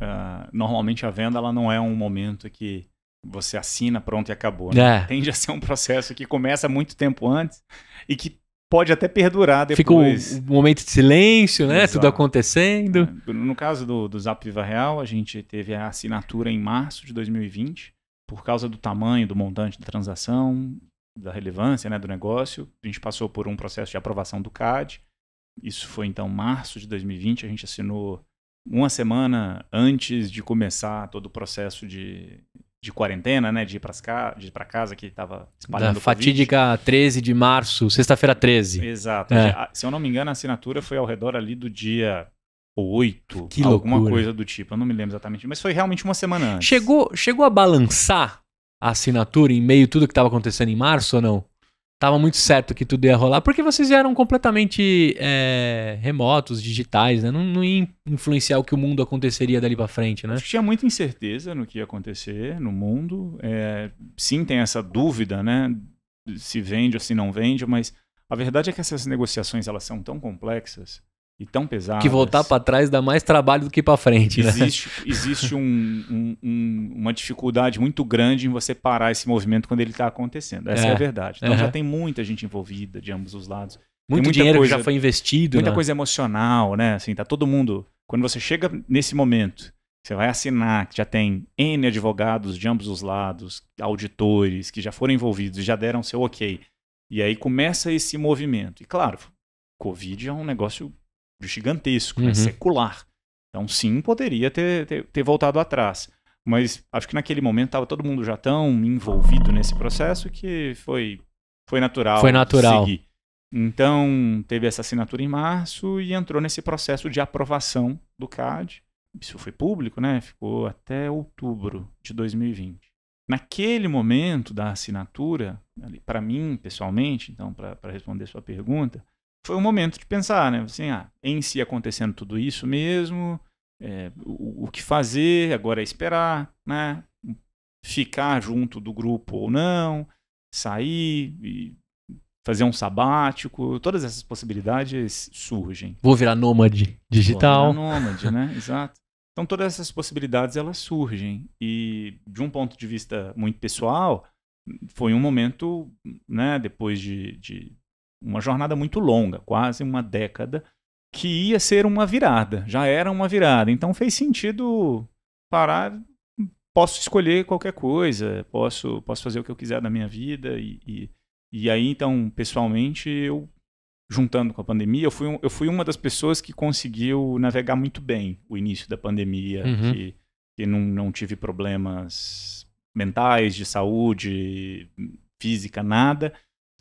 ah, normalmente a venda ela não é um momento que você assina, pronto e acabou. Né? É. Tende a ser um processo que começa muito tempo antes e que pode até perdurar depois. Fica um momento de silêncio, né? Exato. Tudo acontecendo. É. No caso do, do Zap Viva Real, a gente teve a assinatura em março de 2020 por causa do tamanho, do montante da transação, da relevância né, do negócio. A gente passou por um processo de aprovação do CAD. Isso foi então março de 2020. A gente assinou uma semana antes de começar todo o processo de, de quarentena, né? De ir para ca casa que estava espalhando. Da fatídica 13 de março, sexta-feira 13. Exato. É. Se eu não me engano, a assinatura foi ao redor ali do dia 8, que alguma loucura. coisa do tipo. Eu não me lembro exatamente, mas foi realmente uma semana antes. Chegou, chegou a balançar a assinatura, e-mail, tudo que estava acontecendo em março ou não? Tava muito certo que tudo ia rolar, porque vocês eram completamente é, remotos, digitais, né? Não, não ia influenciar o que o mundo aconteceria dali para frente, né? Acho que tinha muita incerteza no que ia acontecer no mundo. É, sim, tem essa dúvida, né? Se vende ou se não vende, mas a verdade é que essas negociações elas são tão complexas e tão pesadas. Que voltar para trás dá mais trabalho do que para frente. Existe, né? existe um, um, uma dificuldade muito grande em você parar esse movimento quando ele está acontecendo. Essa é, é a verdade. Então uhum. já tem muita gente envolvida de ambos os lados. Muito dinheiro coisa, que já foi investido. Muita né? coisa emocional, né? Assim, tá todo mundo. Quando você chega nesse momento, você vai assinar que já tem N advogados de ambos os lados, auditores que já foram envolvidos e já deram seu ok. E aí começa esse movimento. E claro, Covid é um negócio gigantesco, né? uhum. né, secular. Então, sim, poderia ter, ter, ter, voltado atrás. Mas acho que naquele momento estava todo mundo já tão envolvido nesse processo que foi, foi natural. Foi natural. Seguir. Então, teve essa assinatura em março e entrou nesse processo de aprovação do CAD. Isso foi público, né? Ficou até outubro de 2020. Naquele momento da assinatura, para mim pessoalmente, então, para responder sua pergunta, foi um momento de pensar, né? Assim, ah, em si acontecendo tudo isso mesmo, é, o, o, que fazer, agora é esperar, né? Ficar junto do grupo ou não, sair, fazer um sabático, todas essas possibilidades surgem. Vou virar nômade digital. Vou virar nômade, né? Exato. Então todas essas possibilidades elas surgem e de um ponto de vista muito pessoal foi um momento, né? Depois de, de uma jornada muito longa, quase uma década, que ia ser uma virada, já era uma virada. Então fez sentido parar, posso escolher qualquer coisa, posso, posso fazer o que eu quiser da minha vida. E, e, e aí, então, pessoalmente, eu, juntando com a pandemia, eu fui, eu fui uma das pessoas que conseguiu navegar muito bem o início da pandemia, uhum. que, que não, não tive problemas mentais, de saúde, física, nada.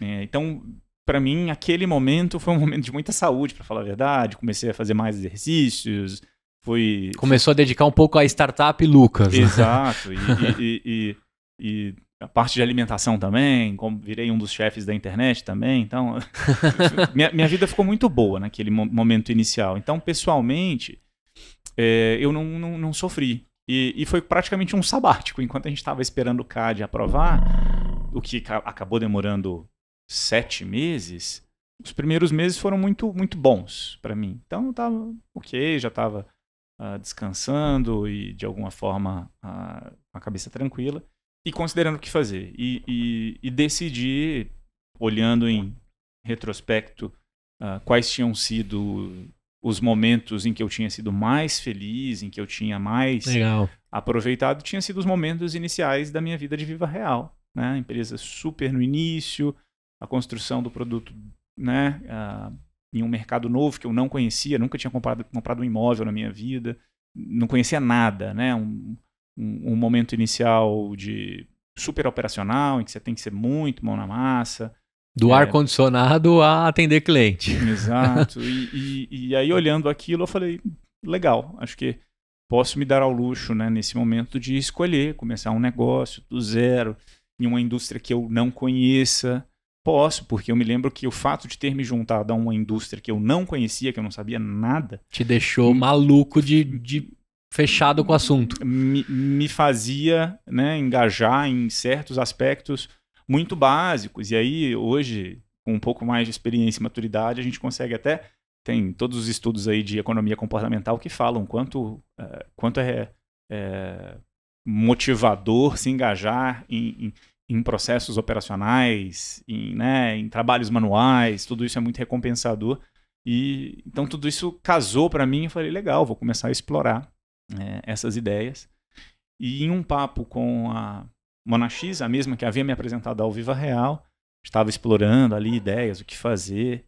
É, então, para mim, aquele momento foi um momento de muita saúde, para falar a verdade. Comecei a fazer mais exercícios, fui. Começou a dedicar um pouco à startup Lucas. Né? Exato. E, e, e, e, a parte de alimentação também, como virei um dos chefes da internet também. Então, minha, minha vida ficou muito boa naquele momento inicial. Então, pessoalmente, é, eu não, não, não sofri. E, foi praticamente um sabático. Enquanto a gente estava esperando o CAD aprovar, o que acabou demorando sete meses, os primeiros meses foram muito, muito bons para mim. Então eu tava ok, já estava uh, ah, descansando e de alguma forma uh, com a cabeça tranquila e considerando o que fazer. E, e, e decidi, olhando em retrospecto, uh, quais tinham sido os momentos em que eu tinha sido mais feliz, em que eu tinha mais Legal. aproveitado, tinha sido os momentos iniciais da minha vida de Viva Real. Né? Empresa super no início, a construção do produto né, uh, em um mercado novo que eu não conhecia, nunca tinha comprado, comprado um imóvel na minha vida, não conhecia nada, né? Um, um, um momento inicial de super operacional, em que você tem que ser muito mão na massa, do é. ar-condicionado a atender cliente. Exato. e, e, e, aí, olhando aquilo, eu falei: legal, acho que posso me dar ao luxo né, nesse momento de escolher, começar um negócio do zero, em uma indústria que eu não conheça, Posso, porque eu me lembro que o fato de ter me juntado a uma indústria que eu não conhecia, que eu não sabia nada. Te deixou maluco de, de fechado com o assunto. Me, me fazia né, engajar em certos aspectos muito básicos. E aí, hoje, com um pouco mais de experiência e maturidade, a gente consegue até. Tem todos os estudos aí de economia comportamental que falam quanto, eh, quanto é, é motivador se engajar em, em em processos operacionais, em, né, em trabalhos manuais, tudo isso é muito recompensador. E então tudo isso casou para mim. e falei legal, vou começar a explorar né, essas ideias. E em um papo com a Mona X, a mesma que havia me apresentado ao Viva Real, estava explorando ali ideias, o que fazer.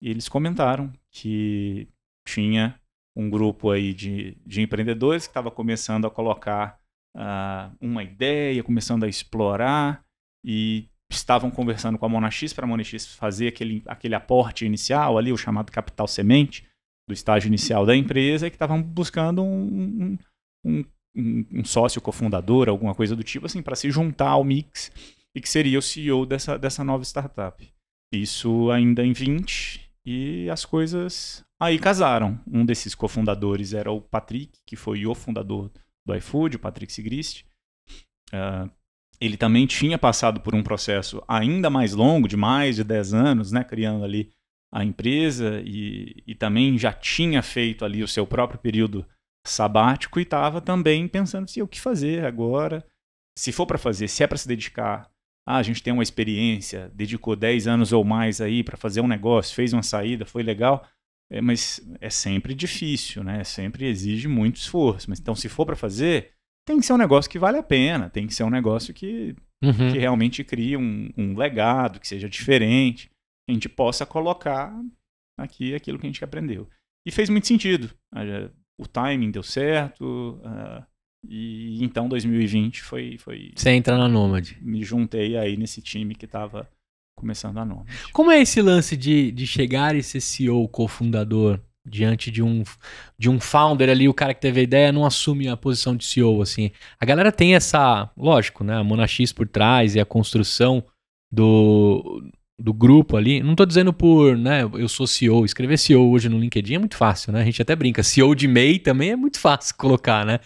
E eles comentaram que tinha um grupo aí de, de empreendedores que estava começando a colocar uh, uma ideia, começando a explorar e estavam conversando com a Monax para a Monax fazer aquele, aquele aporte inicial ali, o chamado capital semente do estágio inicial da empresa, e que estavam buscando um, um, um, um sócio cofundador, alguma coisa do tipo assim, para se juntar ao Mix e que seria o CEO dessa, dessa nova startup. Isso ainda em 20 e as coisas aí casaram. Um desses cofundadores era o Patrick, que foi o fundador do iFood, o Patrick Sigrist. Uh, ele também tinha passado por um processo ainda mais longo, de mais de 10 anos, né, criando ali a empresa e, e também já tinha feito ali o seu próprio período sabático e estava também pensando se o que fazer agora, se for para fazer, se é para se dedicar. Ah, a gente tem uma experiência, dedicou 10 anos ou mais aí para fazer um negócio, fez uma saída, foi legal, é, mas é sempre difícil, né? Sempre exige muito esforço. Mas então, se for para fazer, tem que ser um negócio que vale a pena, tem que ser um negócio que, uhum. que realmente crie um, um legado, que seja diferente, que a gente possa colocar aqui aquilo que a gente aprendeu. E fez muito sentido. Ah, o timing deu certo, uh, e então 2020 foi, foi. Você entra na Nômade. Me juntei aí nesse time que estava começando a Nômade. Como é esse lance de, de chegar e ser CEO, cofundador? diante de um, de um founder ali, o cara que teve a ideia não assume a posição de CEO, assim. A galera tem essa, lógico, né, a Monax por trás e a construção do, do grupo ali. Não estou dizendo por, né, eu sou CEO, escrever CEO hoje no LinkedIn é muito fácil, né? A gente até brinca, CEO de MEI também é muito fácil colocar, né?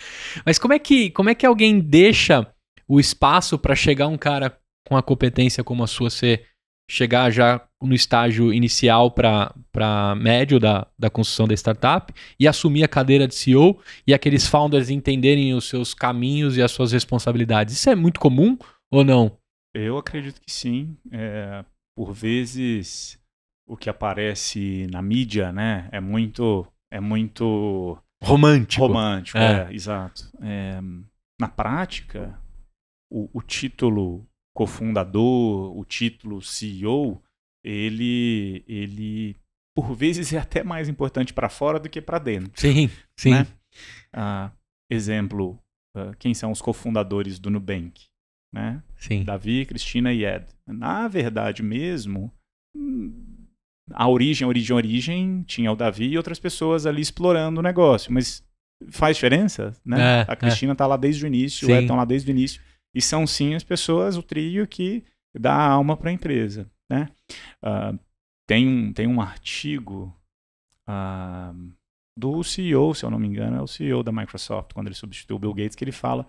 Mas como é que, como é que alguém deixa o espaço para chegar um cara com a competência como a sua ser chegar já no estágio inicial para médio da, da construção da startup e assumir a cadeira de CEO e aqueles founders entenderem os seus caminhos e as suas responsabilidades. Isso é muito comum ou não? Eu acredito que sim. É, por vezes o que aparece na mídia, né, é muito é muito romântico. Romântico, é, é exato. É, na prática, o, o título cofundador, o título CEO, ele, ele por vezes é até mais importante para fora do que para dentro. Sim, sim. Né? Ah, exemplo, ah, quem são os cofundadores do Nubank? Né? Sim. Davi, Cristina e Ed. Na verdade mesmo, a origem, origem, origem, tinha o Davi e outras pessoas ali explorando o negócio, mas faz diferença, né? É, a Cristina está é. Tá lá desde o início, o Ed está lá desde o início. E são sim as pessoas, o trio que dá a alma para a empresa. Né? Uh, tem, um, tem um artigo uh, do CEO, se eu não me engano, é o CEO da Microsoft, quando ele substituiu o Bill Gates, que ele fala,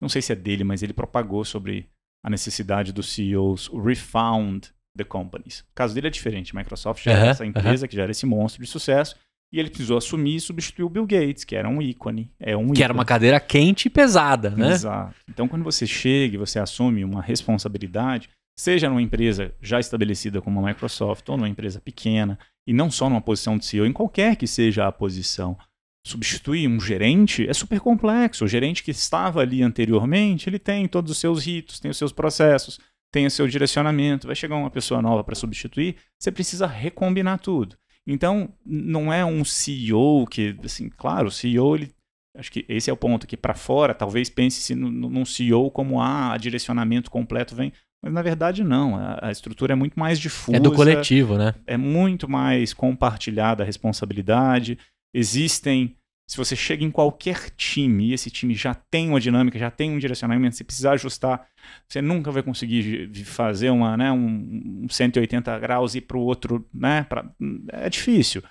não sei se é dele, mas ele propagou sobre a necessidade dos CEOs refound the companies. O caso dele é diferente. Microsoft já uhum, é era essa empresa uhum. que já era esse monstro de sucesso e ele precisou assumir e substituir o Bill Gates, que era um ícone. É um que ícone. era uma cadeira quente e pesada, né? Exato. Então, quando você chega e você assume uma responsabilidade, seja numa empresa já estabelecida como a Microsoft ou numa empresa pequena, e não só numa posição de CEO, em qualquer que seja a posição, substituir um gerente é super complexo. O gerente que estava ali anteriormente, ele tem todos os seus ritos, tem os seus processos, tem o seu direcionamento. Vai chegar uma pessoa nova para substituir, você precisa recombinar tudo. Então, não é um CEO que, assim, claro, o CEO, ele, acho que esse é o ponto, que para fora, talvez pense-se num CEO como, ah, direcionamento completo vem, mas na verdade não, a, a, estrutura é muito mais difusa. É do coletivo, né? É muito mais compartilhada a responsabilidade. Existem se você chega em qualquer time e esse time já tem uma dinâmica, já tem um direcionamento, você precisa ajustar, você nunca vai conseguir fazer uma, né, um, 180 graus e para o outro, né, pra, é difícil.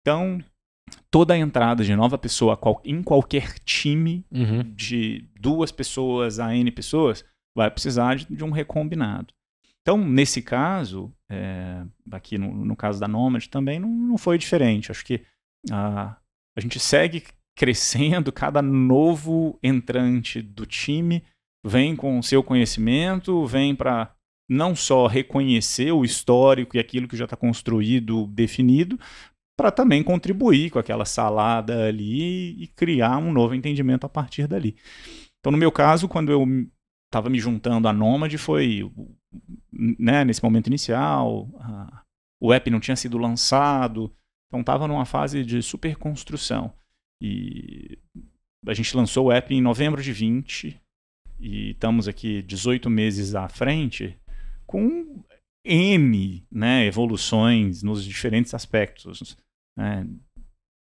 Então, toda a entrada de nova pessoa qual, em qualquer time uhum. de duas pessoas a N pessoas vai precisar de, de um recombinado. Então, nesse caso, é, aqui no, no, caso da Nomad também não, não foi diferente. Acho que a gente segue crescendo, cada novo entrante do time vem com o seu conhecimento, vem para não só reconhecer o histórico e aquilo que já está construído, definido, para também contribuir com aquela salada ali e criar um novo entendimento a partir dali. Então, no meu caso, quando eu estava me juntando à Nômade, foi né, nesse momento inicial, a, o app não tinha sido lançado, então estava numa fase de super construção. E a gente lançou o app em novembro de 20 e estamos aqui 18 meses à frente com N né, evoluções nos diferentes aspectos. Né?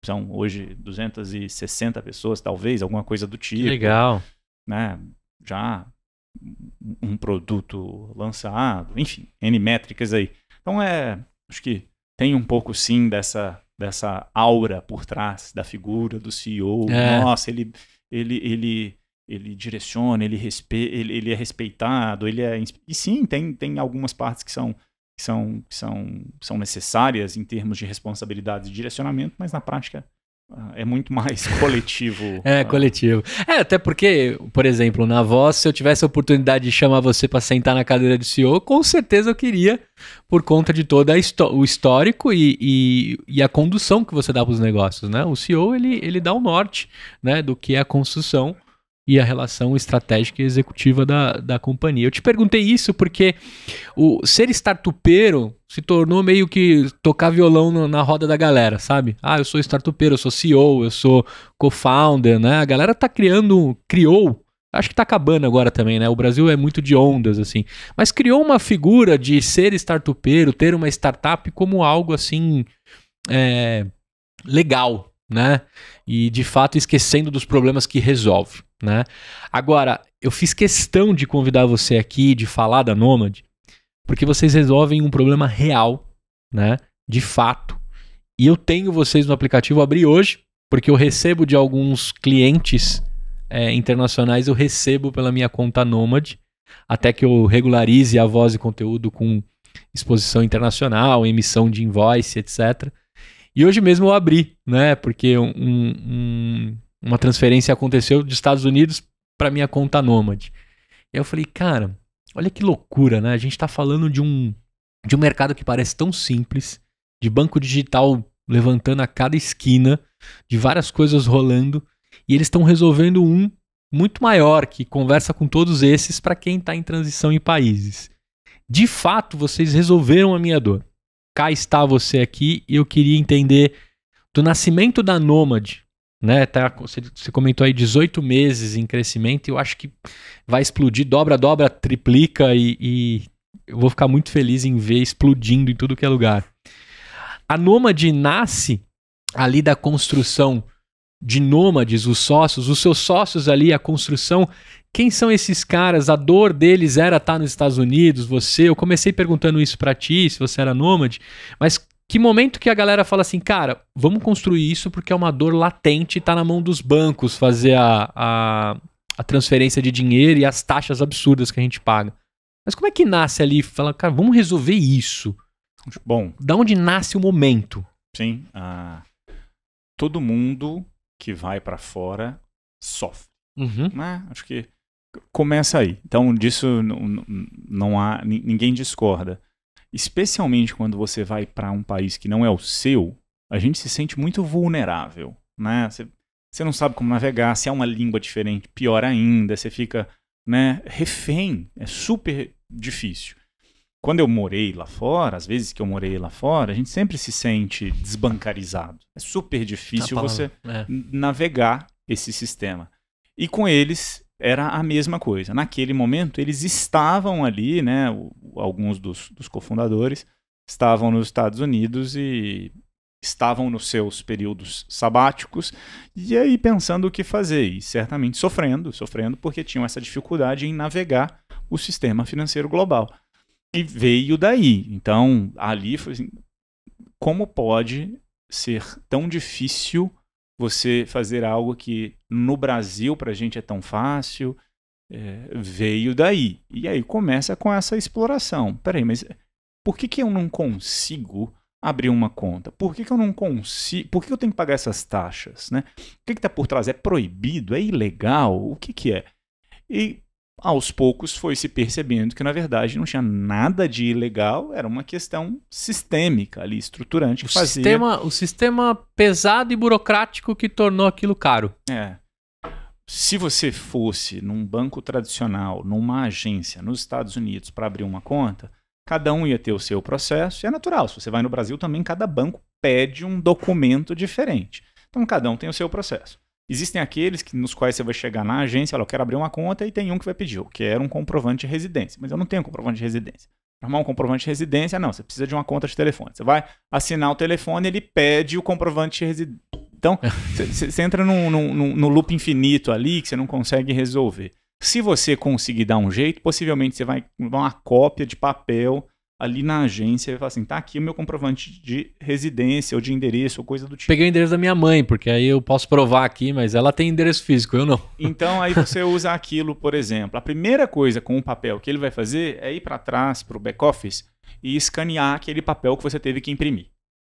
São hoje 260 pessoas, talvez, alguma coisa do tipo. legal. Né? Já um produto lançado, enfim, N métricas aí. Então é, acho que tem um pouco sim dessa dessa aura por trás da figura do CEO. É. Nossa, ele ele ele ele direciona, ele, respe... ele, ele é respeitado, ele é e sim tem, tem algumas partes que são que são que são são necessárias em termos de responsabilidade e direcionamento, mas na prática é muito mais coletivo. é, ah. coletivo. É, até porque, por exemplo, na voz, se eu tivesse a oportunidade de chamar você para sentar na cadeira de CEO, com certeza eu queria, por conta de todo o histórico e, e, e, a condução que você dá para os negócios, né? O CEO, ele, ele dá o norte né, do que é a construção e a relação estratégica e executiva da, da companhia. Eu te perguntei isso porque o ser startupeiro se tornou meio que tocar violão no, na roda da galera, sabe? Ah, eu sou startupeiro, eu sou CEO, eu sou co-founder, né? A galera tá criando, criou acho que tá acabando agora também, né? O Brasil é muito de ondas, assim. Mas criou uma figura de ser startupeiro, ter uma startup como algo assim. É, legal, né? E de fato esquecendo dos problemas que resolve, né? Agora, eu fiz questão de convidar você aqui, de falar da Nômade, porque vocês resolvem um problema real, né? De fato. E eu tenho vocês no aplicativo abri hoje, porque eu recebo de alguns clientes é, internacionais, eu recebo pela minha conta Nômade, até que eu regularize a voz e conteúdo com exposição internacional, emissão de invoice, etc. E hoje mesmo eu abri, né? Porque um, um, uma transferência aconteceu dos Estados Unidos para minha conta Nômade. E eu falei, cara, olha que loucura, né? A gente está falando de um, de um mercado que parece tão simples, de banco digital levantando a cada esquina, de várias coisas rolando, e eles estão resolvendo um muito maior que conversa com todos esses para quem está em transição em países. De fato, vocês resolveram a minha dor cá está você aqui e eu queria entender do nascimento da Nômade, né? Tá, você, você comentou aí 18 meses em crescimento e eu acho que vai explodir, dobra, dobra, triplica e, e eu vou ficar muito feliz em ver explodindo em tudo que é lugar. A Nômade nasce ali da construção de nômades, os sócios, os seus sócios ali, a construção. Quem são esses caras? A dor deles era estar tá nos Estados Unidos, você. Eu comecei perguntando isso para ti, se você era nômade, mas que momento que a galera fala assim, cara, vamos construir isso porque é uma dor latente, tá na mão dos bancos fazer a, a, a transferência de dinheiro e as taxas absurdas que a gente paga. Mas como é que nasce ali? Fala, cara, vamos resolver isso. Bom. Da onde nasce o momento? Sim. Ah, todo mundo que vai para fora sofre. Uhum. Né? Acho que começa aí. Então, disso não, não há. ninguém discorda. Especialmente quando você vai para um país que não é o seu, a gente se sente muito vulnerável. Né? Você, você não sabe como navegar, se é uma língua diferente, pior ainda, você fica né, refém, é super difícil quando eu morei lá fora, às vezes que eu morei lá fora, a gente sempre se sente desbancarizado. É super difícil tá você é. navegar esse sistema. E com eles era a mesma coisa. Naquele momento, eles estavam ali, né? alguns dos, dos cofundadores estavam nos Estados Unidos e estavam nos seus períodos sabáticos e aí pensando o que fazer e certamente sofrendo, sofrendo porque tinham essa dificuldade em navegar o sistema financeiro global. E veio daí. Então, ali foi assim, como pode ser tão difícil você fazer algo que no Brasil para a gente é tão fácil? É, veio daí. E aí começa com essa exploração. Peraí, mas por que, que eu não consigo abrir uma conta? Por que, que eu não consigo? Por que eu tenho que pagar essas taxas? Né? O que está por trás? É proibido? É ilegal? O que, que é? E aos poucos foi se percebendo que, na verdade, não tinha nada de ilegal, era uma questão sistêmica ali, estruturante, que o fazia... Sistema, o sistema pesado e burocrático que tornou aquilo caro. É. Se você fosse num banco tradicional, numa agência nos Estados Unidos para abrir uma conta, cada um ia ter o seu processo, e é natural. Se você vai no Brasil também, cada banco pede um documento diferente. Então, cada um tem o seu processo. Existem aqueles que, nos quais você vai chegar na agência, olha, eu quero abrir uma conta e tem um que vai pedir, eu quero um comprovante de residência, mas eu não tenho comprovante de residência. Para arrumar um comprovante de residência, não, você precisa de uma conta de telefone. Você vai assinar o telefone, ele pede o comprovante de residência. Então, você entra num, num, num loop infinito ali que você não consegue resolver. Se você conseguir dar um jeito, possivelmente você vai dar uma cópia de papel ali na agência e falar assim: tá aqui o meu comprovante de residência ou de endereço ou coisa do tipo. Peguei o endereço da minha mãe, porque aí eu posso provar aqui, mas ela tem endereço físico, eu não. Então aí você usa aquilo, por exemplo. A primeira coisa com o papel que ele vai fazer é ir para trás, para o back-office, e escanear aquele papel que você teve que imprimir.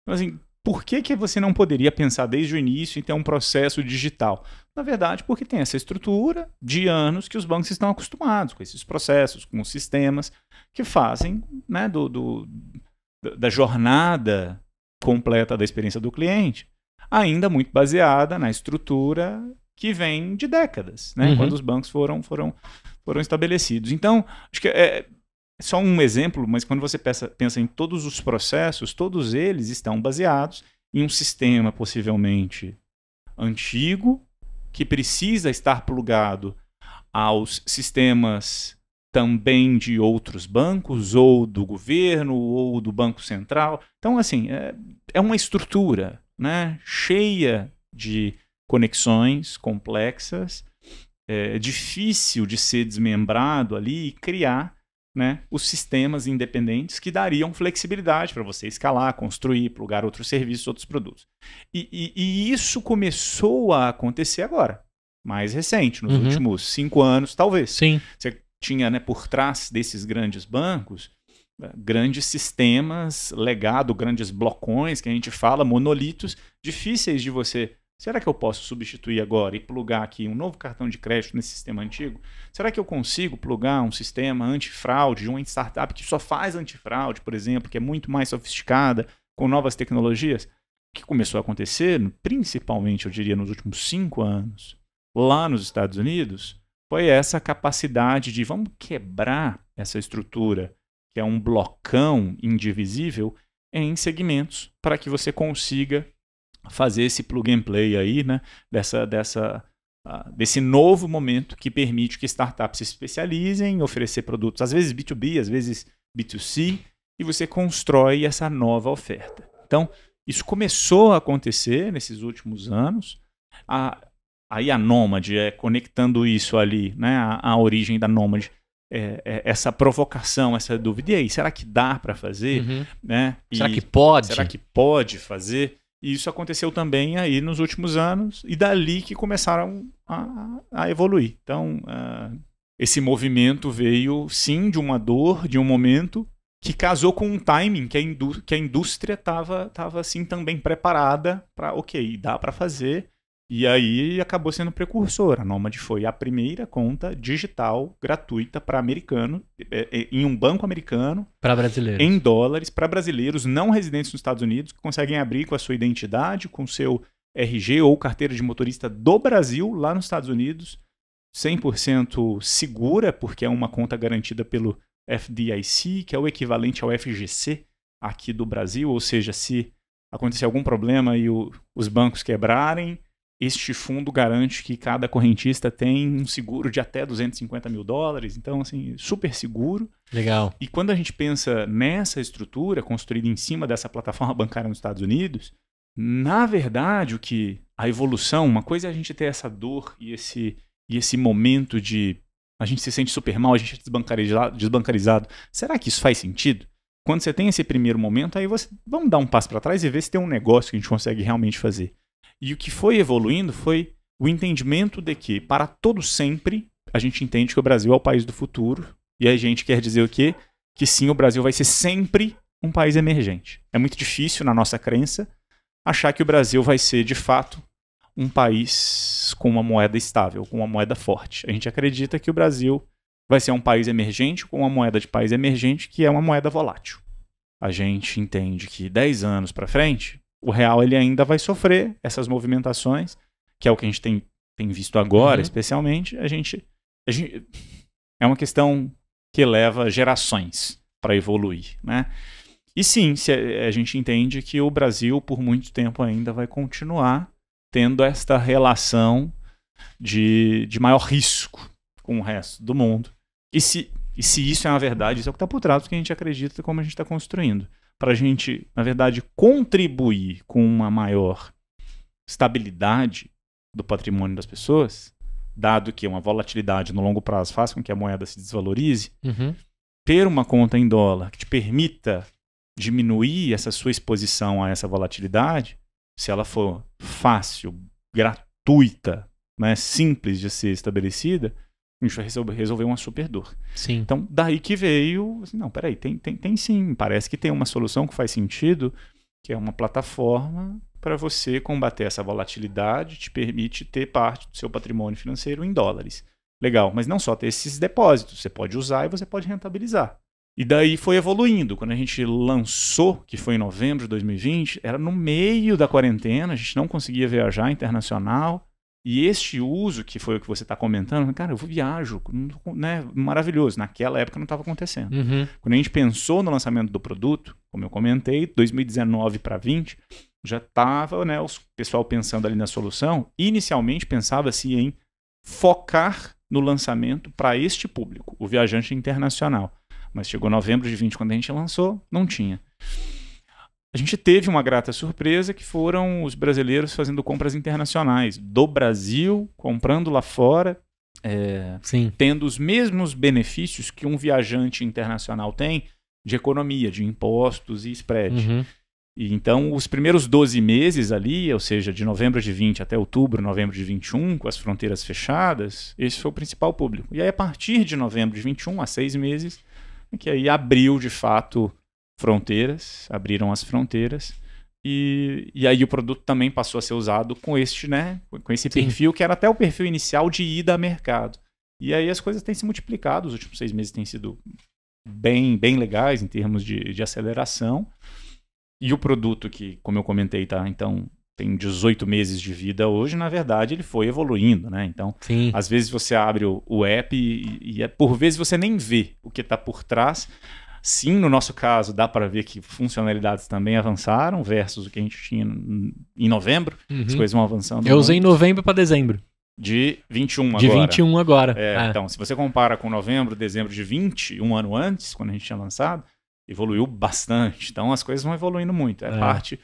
Então, assim, por que, que você não poderia pensar desde o início em ter um processo digital? Na verdade, porque tem essa estrutura de anos que os bancos estão acostumados com esses processos, com os sistemas que fazem né, do, do, da jornada completa da experiência do cliente, ainda muito baseada na estrutura que vem de décadas, né, uhum. quando os bancos foram, foram, foram estabelecidos. Então, acho que é, é só um exemplo, mas quando você pensa, pensa em todos os processos, todos eles estão baseados em um sistema possivelmente antigo, que precisa estar plugado aos sistemas também de outros bancos, ou do governo, ou do Banco Central. Então, assim, é, é uma estrutura né, cheia de conexões complexas, é, é difícil de ser desmembrado ali e criar né, os sistemas independentes que dariam flexibilidade para você escalar, construir, plugar outros serviços, outros produtos. E, e, e isso começou a acontecer agora, mais recente, nos uhum. últimos cinco anos, talvez. Sim. Você tinha né, por trás desses grandes bancos eh, grandes sistemas, legado, grandes blocões que a gente fala, monolitos, difíceis de você Será que eu posso substituir agora e plugar aqui um novo cartão de crédito nesse sistema antigo? Será que eu consigo plugar um sistema antifraude, uma startup que só faz antifraude, por exemplo, que é muito mais sofisticada, com novas tecnologias? O que começou a acontecer, principalmente, eu diria, nos últimos cinco anos, lá nos Estados Unidos, foi essa capacidade de vamos quebrar essa estrutura, que é um blocão indivisível, em segmentos, para que você consiga fazer esse plug and play aí, né? Dessa, dessa, uh, desse novo momento que permite que startups se especializem em oferecer produtos, às vezes B2B, às vezes B2C, e você constrói essa nova oferta. Então, isso começou a acontecer nesses últimos anos. A, aí a Nômade, é, conectando isso ali, né, a, a origem da Nômade, é, é, essa provocação, essa dúvida. E aí, será que dá para fazer? Uhum. Né? E será que pode? Será que pode fazer? E isso aconteceu também aí nos últimos anos, e dali que começaram a, a evoluir. Então, uh, esse movimento veio, sim, de uma dor, de um momento, que casou com um timing que a, indú que a indústria estava tava, assim também preparada para, ok, dá para fazer, e aí acabou sendo precursora. A Nomad foi a primeira conta digital gratuita para americano, é, é, em um banco americano. Para brasileiros. Em dólares, para brasileiros não residentes nos Estados Unidos, que conseguem abrir com a sua identidade, com seu RG ou carteira de motorista do Brasil, lá nos Estados Unidos. 100% segura, porque é uma conta garantida pelo FDIC, que é o equivalente ao FGC aqui do Brasil. Ou seja, se acontecer algum problema e o, os bancos quebrarem este fundo garante que cada correntista tem um seguro de até 250 mil dólares, então, assim, super seguro. Legal. E quando a gente pensa nessa estrutura construída em cima dessa plataforma bancária nos Estados Unidos, na verdade, o que a evolução, uma coisa é a gente ter essa dor e esse, e esse momento de a gente se sente super mal, a gente é desbancarizado, desbancarizado. Será que isso faz sentido? Quando você tem esse primeiro momento, aí você vamos dar um passo para trás e ver se tem um negócio que a gente consegue realmente fazer. E o que foi evoluindo foi o entendimento de que, para todo sempre, a gente entende que o Brasil é o país do futuro. E a gente quer dizer o quê? Que sim, o Brasil vai ser sempre um país emergente. É muito difícil, na nossa crença, achar que o Brasil vai ser, de fato, um país com uma moeda estável, com uma moeda forte. A gente acredita que o Brasil vai ser um país emergente com uma moeda de país emergente que é uma moeda volátil. A gente entende que 10 anos para frente, o real ele ainda vai sofrer essas movimentações, que é o que a gente tem, tem visto agora, uhum. especialmente. A gente, a gente é uma questão que leva gerações para evoluir, né? E sim, a gente entende que o Brasil por muito tempo ainda vai continuar tendo esta relação de, de maior risco com o resto do mundo. E se, e se isso é uma verdade, isso é o que está por trás do que a gente acredita como a gente está construindo para a gente, na verdade, contribuir com uma maior estabilidade do patrimônio das pessoas, dado que uma volatilidade no longo prazo faz com que a moeda se desvalorize, uhum. ter uma conta em dólar que te permita diminuir essa sua exposição a essa volatilidade, se ela for fácil, gratuita, né, simples de ser estabelecida, a gente vai resolver uma super dor. Sim. Então, daí que veio. Assim, não, peraí, tem, tem, tem sim. Parece que tem uma solução que faz sentido, que é uma plataforma para você combater essa volatilidade, te permite ter parte do seu patrimônio financeiro em dólares. Legal, mas não só ter esses depósitos, você pode usar e você pode rentabilizar. E daí foi evoluindo. Quando a gente lançou, que foi em novembro de 2020, era no meio da quarentena, a gente não conseguia viajar internacional. E este uso, que foi o que você está comentando, cara, eu viajo, né? maravilhoso. Naquela época não estava acontecendo. Uhum. Quando a gente pensou no lançamento do produto, como eu comentei, 2019 para 20, já estava né, o pessoal pensando ali na solução. Inicialmente pensava-se em focar no lançamento para este público, o viajante internacional. Mas chegou novembro de 20, quando a gente lançou, não tinha. A gente teve uma grata surpresa que foram os brasileiros fazendo compras internacionais, do Brasil, comprando lá fora, é, tendo os mesmos benefícios que um viajante internacional tem de economia, de impostos e spread. Uhum. E então, os primeiros 12 meses ali, ou seja, de novembro de 20 até outubro, novembro de 21, com as fronteiras fechadas, esse foi o principal público. E aí, a partir de novembro de 21, há seis meses, é que aí abriu de fato fronteiras, abriram as fronteiras. E, e aí o produto também passou a ser usado com este, né, com esse Sim. perfil que era até o perfil inicial de ida a mercado. E aí as coisas têm se multiplicado, os últimos seis meses têm sido bem, bem legais em termos de, de aceleração. E o produto que, como eu comentei, tá, então tem 18 meses de vida hoje, na verdade, ele foi evoluindo, né? Então, Sim. às vezes você abre o, o app e, e, é, por vezes você nem vê o que está por trás, Sim, no nosso caso, dá para ver que funcionalidades também avançaram versus o que a gente tinha em novembro. Uhum. As coisas vão avançando. Eu usei muito. novembro para dezembro. De 21 agora. De 21 agora. É, ah. Então, se você compara com novembro, dezembro de 20, um ano antes, quando a gente tinha lançado, evoluiu bastante. Então, as coisas vão evoluindo muito. É, é. parte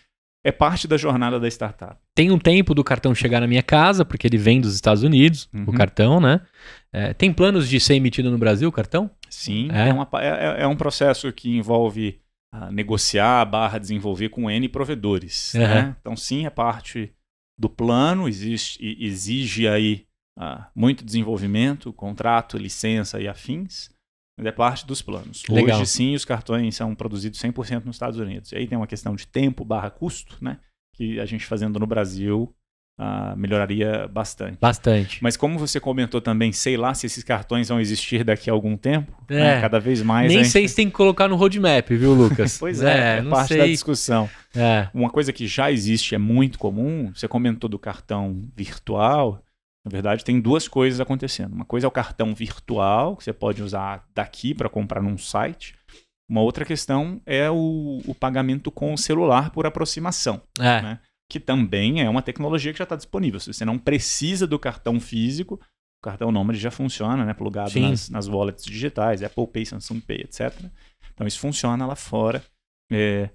é parte da jornada da startup. Tem um tempo do cartão chegar na minha casa, porque ele vem dos Estados Unidos, uhum. o cartão, né? É, tem planos de ser emitido no Brasil o cartão? Sim, é, é, uma, é, é, é um processo que envolve ah, negociar barra desenvolver com N provedores. Uhum. Né? Então, sim, é parte do plano, existe, exige aí ah, muito desenvolvimento, contrato, licença e afins, mas é parte dos planos. Legal. Hoje, sim, os cartões são produzidos 100% nos Estados Unidos. E aí tem uma questão de tempo barra custo, né? que a gente fazendo no Brasil Uh, melhoraria bastante. Bastante. Mas como você comentou também, sei lá se esses cartões vão existir daqui a algum tempo. Né? É. Né? Cada vez mais. Nem gente... sei se tem que colocar no roadmap, viu, Lucas? pois é, é, é parte sei. da discussão. É. Uma coisa que já existe, é muito comum, você comentou do cartão virtual. Na verdade, tem duas coisas acontecendo. Uma coisa é o cartão virtual, que você pode usar daqui para comprar num site. Uma outra questão é o, o pagamento com o celular por aproximação. É. Né? que também é uma tecnologia que já está disponível. Se você não precisa do cartão físico, o cartão Nômade já funciona, né? Plugado nas, nas wallets digitais, Apple Pay, Samsung Pay, etc. Então isso funciona lá fora. É,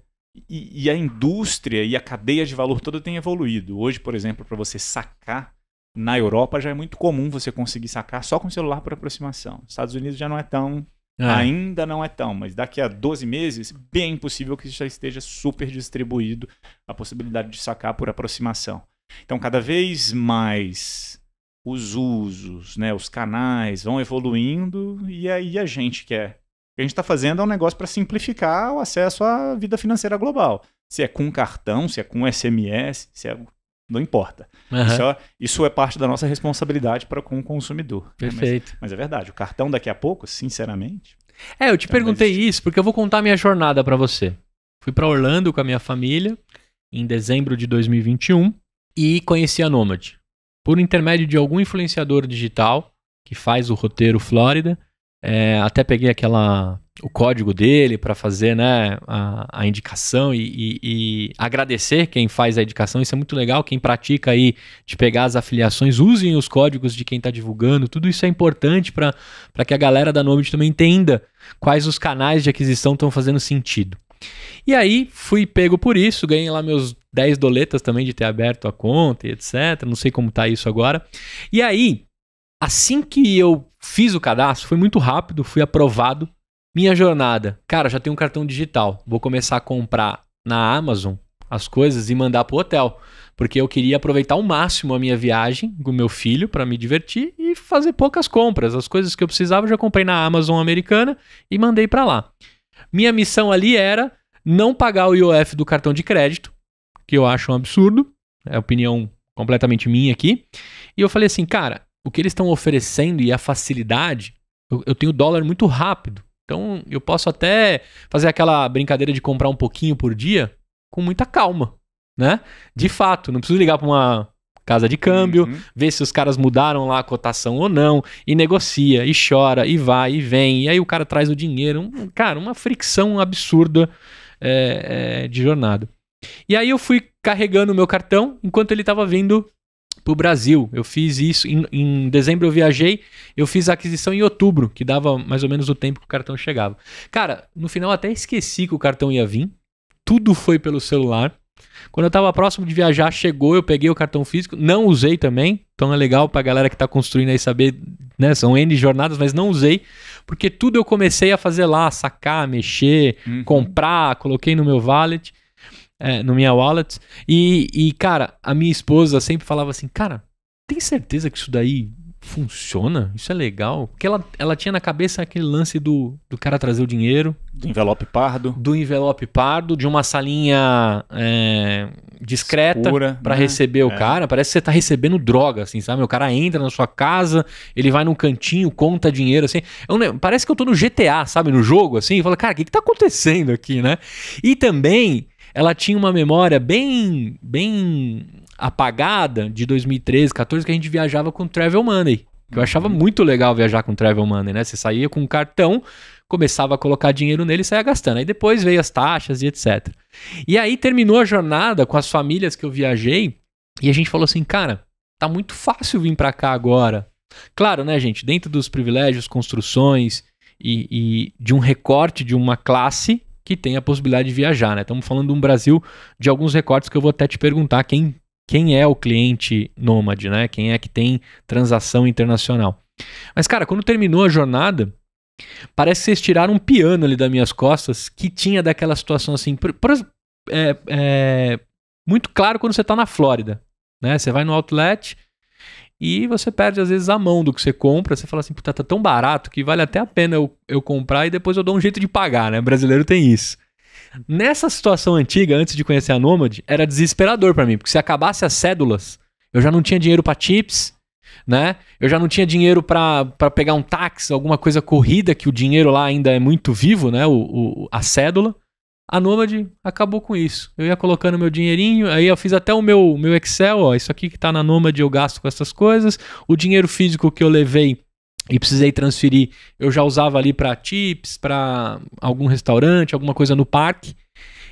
e, e, a indústria e a cadeia de valor toda tem evoluído. Hoje, por exemplo, para você sacar na Europa já é muito comum você conseguir sacar só com celular por aproximação. Estados Unidos já não é tão é. Ainda não é tão, mas daqui a 12 meses, bem possível que já esteja super distribuído a possibilidade de sacar por aproximação. Então, cada vez mais os usos, né, os canais vão evoluindo e aí a gente quer. É, o que a gente está fazendo é um negócio para simplificar o acesso à vida financeira global. Se é com cartão, se é com SMS, se é não importa. Uhum. Isso, é, isso, é, parte da nossa responsabilidade para com o consumidor. Perfeito. Né? Mas, mas, é verdade, o cartão daqui a pouco, sinceramente. É, eu te perguntei isso porque eu vou contar a minha jornada para você. Fui para Orlando com a minha família em dezembro de 2021 e conheci a Nomad por intermédio de algum influenciador digital que faz o roteiro Flórida. É, até peguei aquela o código dele para fazer né, a, a indicação e, e, e, agradecer quem faz a indicação. Isso é muito legal. Quem pratica aí de pegar as afiliações, usem os códigos de quem está divulgando. Tudo isso é importante para que a galera da Nomad também entenda quais os canais de aquisição estão fazendo sentido. E aí fui pego por isso, ganhei lá meus 10 doletas também de ter aberto a conta e etc. Não sei como está isso agora. E aí, assim que eu fiz o cadastro, foi muito rápido, fui aprovado minha jornada. Cara, já tenho um cartão digital. Vou começar a comprar na Amazon as coisas e mandar pro hotel, porque eu queria aproveitar ao máximo a minha viagem com meu filho para me divertir e fazer poucas compras. As coisas que eu precisava eu já comprei na Amazon americana e mandei para lá. Minha missão ali era não pagar o IOF do cartão de crédito, que eu acho um absurdo, é opinião completamente minha aqui. E eu falei assim, cara, o que eles estão oferecendo e a facilidade, eu, eu tenho dólar muito rápido. Então eu posso até fazer aquela brincadeira de comprar um pouquinho por dia com muita calma, né? De fato, não preciso ligar para uma casa de câmbio, uhum. ver se os caras mudaram lá a cotação ou não, e negocia, e chora, e vai, e vem, e aí o cara traz o dinheiro. Um, cara, uma fricção absurda é, é, de jornada. E aí eu fui carregando o meu cartão enquanto ele estava vindo para o Brasil. Eu fiz isso em, em, dezembro. Eu viajei, eu fiz a aquisição em outubro, que dava mais ou menos o tempo que o cartão chegava. Cara, no final até esqueci que o cartão ia vir. Tudo foi pelo celular. Quando eu estava próximo de viajar, chegou, eu peguei o cartão físico, não usei também. Então é legal para a galera que está construindo aí saber, né? São N jornadas, mas não usei, porque tudo eu comecei a fazer lá, sacar, mexer, uhum. comprar, coloquei no meu wallet é, no minha wallet. E, e, cara, a minha esposa sempre falava assim, cara, tem certeza que isso daí funciona? Isso é legal? Porque ela, ela tinha na cabeça aquele lance do, do cara trazer o dinheiro. Do envelope pardo. Do envelope pardo, de uma salinha é, discreta para né? receber é. o cara. Parece que você tá recebendo droga, assim, sabe? O cara entra na sua casa, ele vai num cantinho, conta dinheiro, assim. Eu, parece que eu tô no GTA, sabe? No jogo, assim. E fala, cara, o que, que tá acontecendo aqui, né? E também ela tinha uma memória bem, bem apagada de 2013, 14, que a gente viajava com Travel Money. Que eu achava muito legal viajar com Travel Money, né? Você saía com um cartão, começava a colocar dinheiro nele e saía gastando. Aí depois veio as taxas e etc. E aí terminou a jornada com as famílias que eu viajei e a gente falou assim, cara, tá muito fácil vir para cá agora. Claro, né, gente? Dentro dos privilégios, construções e, e de um recorte de uma classe que tem a possibilidade de viajar, né? Estamos falando de um Brasil de alguns recortes que eu vou até te perguntar quem, quem é o cliente nômade, né? Quem é que tem transação internacional. Mas, cara, quando terminou a jornada, parece que vocês tiraram um piano ali das minhas costas que tinha daquela situação assim. Por, por, é, é, muito claro quando você está na Flórida, né? Você vai no outlet e você perde, às vezes, a mão do que você compra. Você fala assim, puta, tá tão barato que vale até a pena eu, eu comprar e depois eu dou um jeito de pagar, né? O brasileiro tem isso. Nessa situação antiga, antes de conhecer a nômade era desesperador para mim, porque se acabasse as cédulas, eu já não tinha dinheiro para chips, né? Eu já não tinha dinheiro para pegar um táxi, alguma coisa corrida, que o dinheiro lá ainda é muito vivo, né? O, o a cédula. A Nômade acabou com isso. Eu ia colocando meu dinheirinho, aí eu fiz até o meu, meu Excel, ó, isso aqui que tá na Nômade eu gasto com essas coisas. O dinheiro físico que eu levei e precisei transferir, eu já usava ali para tips, para algum restaurante, alguma coisa no parque.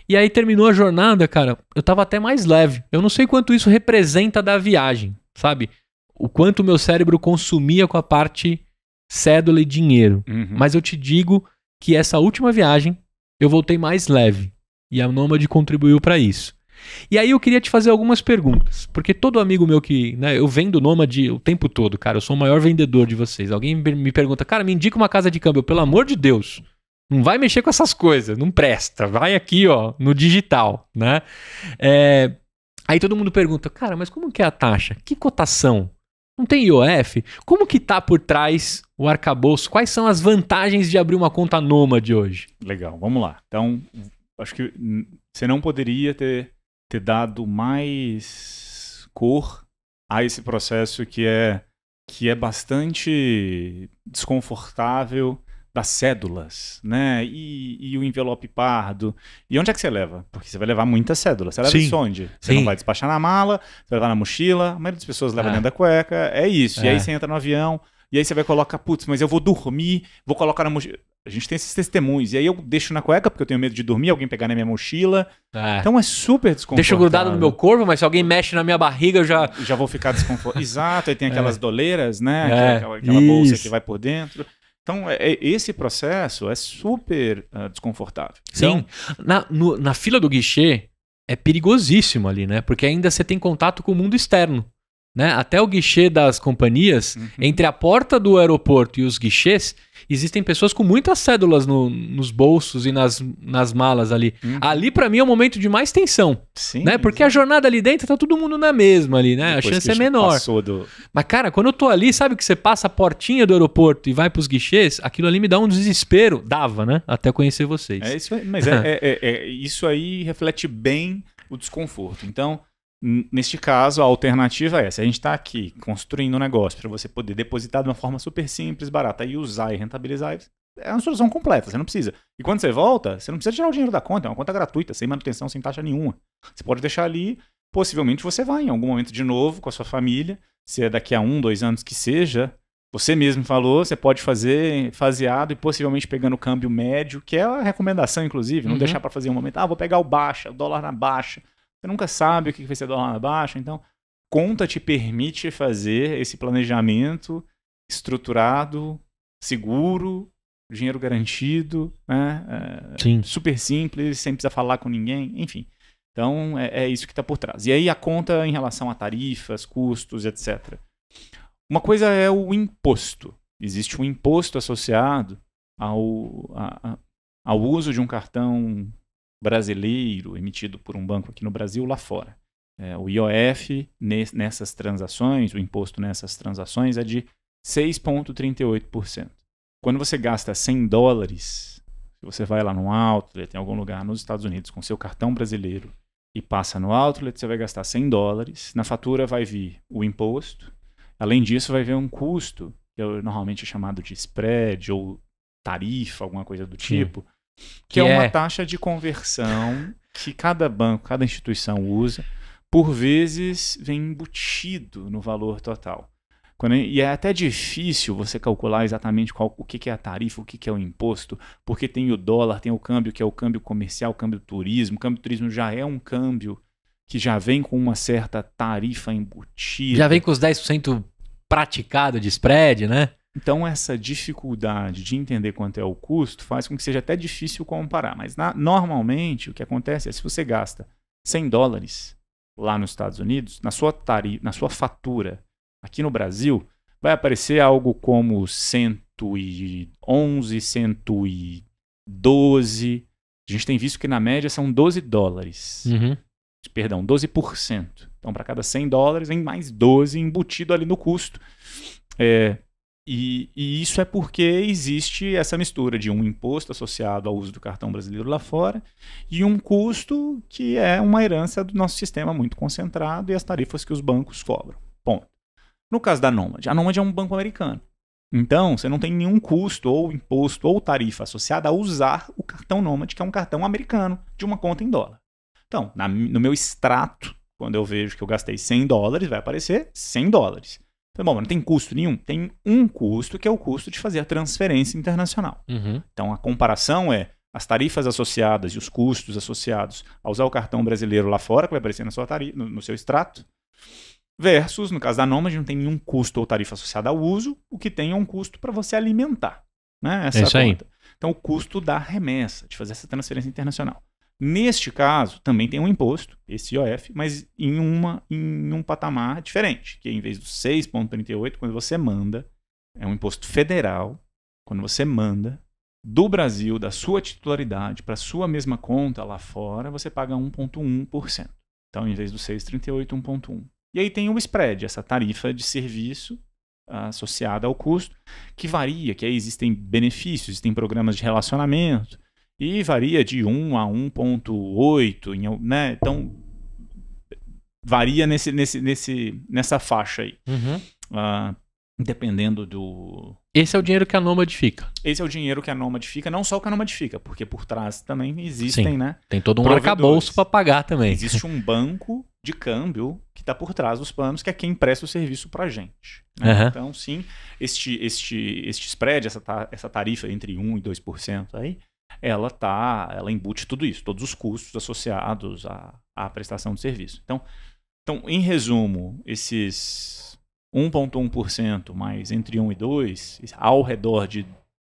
E aí terminou a jornada, cara, eu tava até mais leve. Eu não sei quanto isso representa da viagem, sabe? O quanto o meu cérebro consumia com a parte cédula e dinheiro. Uhum. Mas eu te digo que essa última viagem eu voltei mais leve. E a Nômade contribuiu para isso. E aí eu queria te fazer algumas perguntas, porque todo amigo meu que, né, eu vendo Nômade o tempo todo, cara, eu sou o maior vendedor de vocês. Alguém me pergunta, cara, me indica uma casa de câmbio, pelo amor de Deus. Não vai mexer com essas coisas, não presta. Vai aqui, ó, no digital, né? É... Aí todo mundo pergunta, cara, mas como que é a taxa? Que cotação? Não tem IOF? Como que tá por trás o arcabouço? Quais são as vantagens de abrir uma conta nômade hoje? Legal, vamos lá. Então, acho que você não poderia ter, ter dado mais cor a esse processo que é que é bastante desconfortável das cédulas, né? E, e, o envelope pardo. E onde é que você leva? Porque você vai levar muita cédula. Você leva Sim. isso onde? Você Sim. não vai despachar na mala, você vai levar na mochila, a maioria das pessoas leva é. dentro da cueca, é isso. É. E aí você entra no avião, e aí você vai colocar, putz, mas eu vou dormir, vou colocar na mochila. A gente tem esses testemunhos. E aí eu deixo na cueca porque eu tenho medo de dormir, alguém pegar na minha mochila. É. Então é super desconfortável. Deixo grudado no meu corpo, mas se alguém mexe na minha barriga, eu já. Já vou ficar desconfortável. Exato, aí tem aquelas é. doleiras, né? É. Aquela, aquela bolsa que vai por dentro. Então, é, é, esse processo é super uh, desconfortável. Sim. Então, na, no, na fila do guichê, é perigosíssimo ali, né? Porque ainda você tem contato com o mundo externo. Né? Até o guichê das companhias, uhum. entre a porta do aeroporto e os guichês, existem pessoas com muitas cédulas no, nos bolsos e nas, nas malas ali. Uhum. Ali, para mim, é o momento de mais tensão. Sim. Né? Porque a jornada ali dentro tá todo mundo na mesma ali, né? Depois a chance é menor. Do... Mas, cara, quando eu tô ali, sabe que você passa a portinha do aeroporto e vai pros guichês, aquilo ali me dá um desespero. Dava, né? Até conhecer vocês. É isso aí, mas é, é, é, é, isso aí reflete bem o desconforto. Então, Neste caso, a alternativa é: se a gente está aqui construindo um negócio para você poder depositar de uma forma super simples, barata e usar e rentabilizar, é uma solução completa, você não precisa. E quando você volta, você não precisa tirar o dinheiro da conta, é uma conta gratuita, sem manutenção, sem taxa nenhuma. Você pode deixar ali, possivelmente você vai em algum momento de novo com a sua família, se é daqui a um, dois anos que seja, você mesmo falou, você pode fazer faseado e possivelmente pegando o câmbio médio, que é a recomendação, inclusive, não uhum. deixar para fazer um momento, ah, vou pegar o baixa, o dólar na baixa, você nunca sabe o que vai ser dólar na baixa, então conta te permite fazer esse planejamento estruturado, seguro, dinheiro garantido, né? É, super simples, sem precisar falar com ninguém, enfim. Então é, é isso que está por trás. E aí a conta em relação a tarifas, custos, etc. Uma coisa é o imposto. Existe um imposto associado ao, a, ao uso de um cartão brasileiro emitido por um banco aqui no Brasil lá fora. É, o IOF nessas transações, o imposto nessas transações é de 6,38%. Quando você gasta 100 dólares, se você vai lá no outlet, em algum lugar nos Estados Unidos, com seu cartão brasileiro e passa no outlet, você vai gastar 100 dólares. Na fatura vai vir o imposto. Além disso, vai vir um custo, que é normalmente é chamado de spread ou tarifa, alguma coisa do tipo. Sim que, que é uma é taxa de conversão que cada banco, cada instituição usa, por vezes vem embutido no valor total. Quando, e é até difícil você calcular exatamente qual, o que, que, é a tarifa, o que, que, é o imposto, porque tem o dólar, tem o câmbio, que é o câmbio comercial, o câmbio turismo. O câmbio turismo já é um câmbio que já vem com uma certa tarifa embutida. Já vem com os 10% praticado de spread, né? Então, essa dificuldade de entender quanto é o custo faz com que seja até difícil comparar. Mas, na, normalmente, o que acontece é se você gasta 100 dólares lá nos Estados Unidos, na sua, tari, na sua fatura aqui no Brasil, vai aparecer algo como 111, 112. A gente tem visto que, na média, são 12 dólares. Uhum. Perdão, 12%. Então, para cada 100 dólares, vem mais 12 embutido ali no custo. É, e, e, isso é porque existe essa mistura de um imposto associado ao uso do cartão brasileiro lá fora e um custo que é uma herança do nosso sistema muito concentrado e as tarifas que os bancos cobram. Ponto. No caso da Nomad, a Nomad é um banco americano. Então, você não tem nenhum custo ou imposto ou tarifa associada a usar o cartão Nomad, que é um cartão americano de uma conta em dólar. Então, na, no meu extrato, quando eu vejo que eu gastei 100 dólares, vai aparecer 100 dólares. Falei, bom, não tem custo nenhum? Tem um custo, que é o custo de fazer a transferência internacional. Uhum. Então, a comparação é as tarifas associadas e os custos associados a usar o cartão brasileiro lá fora, que vai aparecer na sua tarifa, no, no seu extrato, versus, no caso da Nomad, não tem nenhum custo ou tarifa associada ao uso, o que tem é um custo para você alimentar né, essa é conta. Aí. Então, o custo da remessa, de fazer essa transferência internacional. Neste caso, também tem um imposto, esse IOF, mas em, uma, em um patamar diferente, que em vez do 6,38, quando você manda, é um imposto federal, quando você manda do Brasil, da sua titularidade, para sua mesma conta lá fora, você paga 1,1%. Então, em vez do 6,38, 1,1%. E aí tem o spread, essa tarifa de serviço ah, associada ao custo, que varia, que aí existem benefícios, existem programas de relacionamento, e varia de 1 a 1.8, né? Então varia nesse, nesse, nesse, nessa faixa aí. Uhum. Uh, dependendo do. Esse é o dinheiro que a Nomad fica. Esse é o dinheiro que a Nomad fica, não só o que a Nomad fica, porque por trás também existem, Sim, né? Tem todo um arcabouço para pagar também. Existe um banco de câmbio que está por trás dos planos, que é quem presta o serviço para a gente. Né? Uhum. Então, sim, este, este, este spread, essa, ta, essa tarifa entre 1% e 2% aí, ela tá, ela embute tudo isso, todos os custos associados à, à prestação de serviço. Então, então, em resumo, esses 1,1% mais entre 1 e 2, ao redor de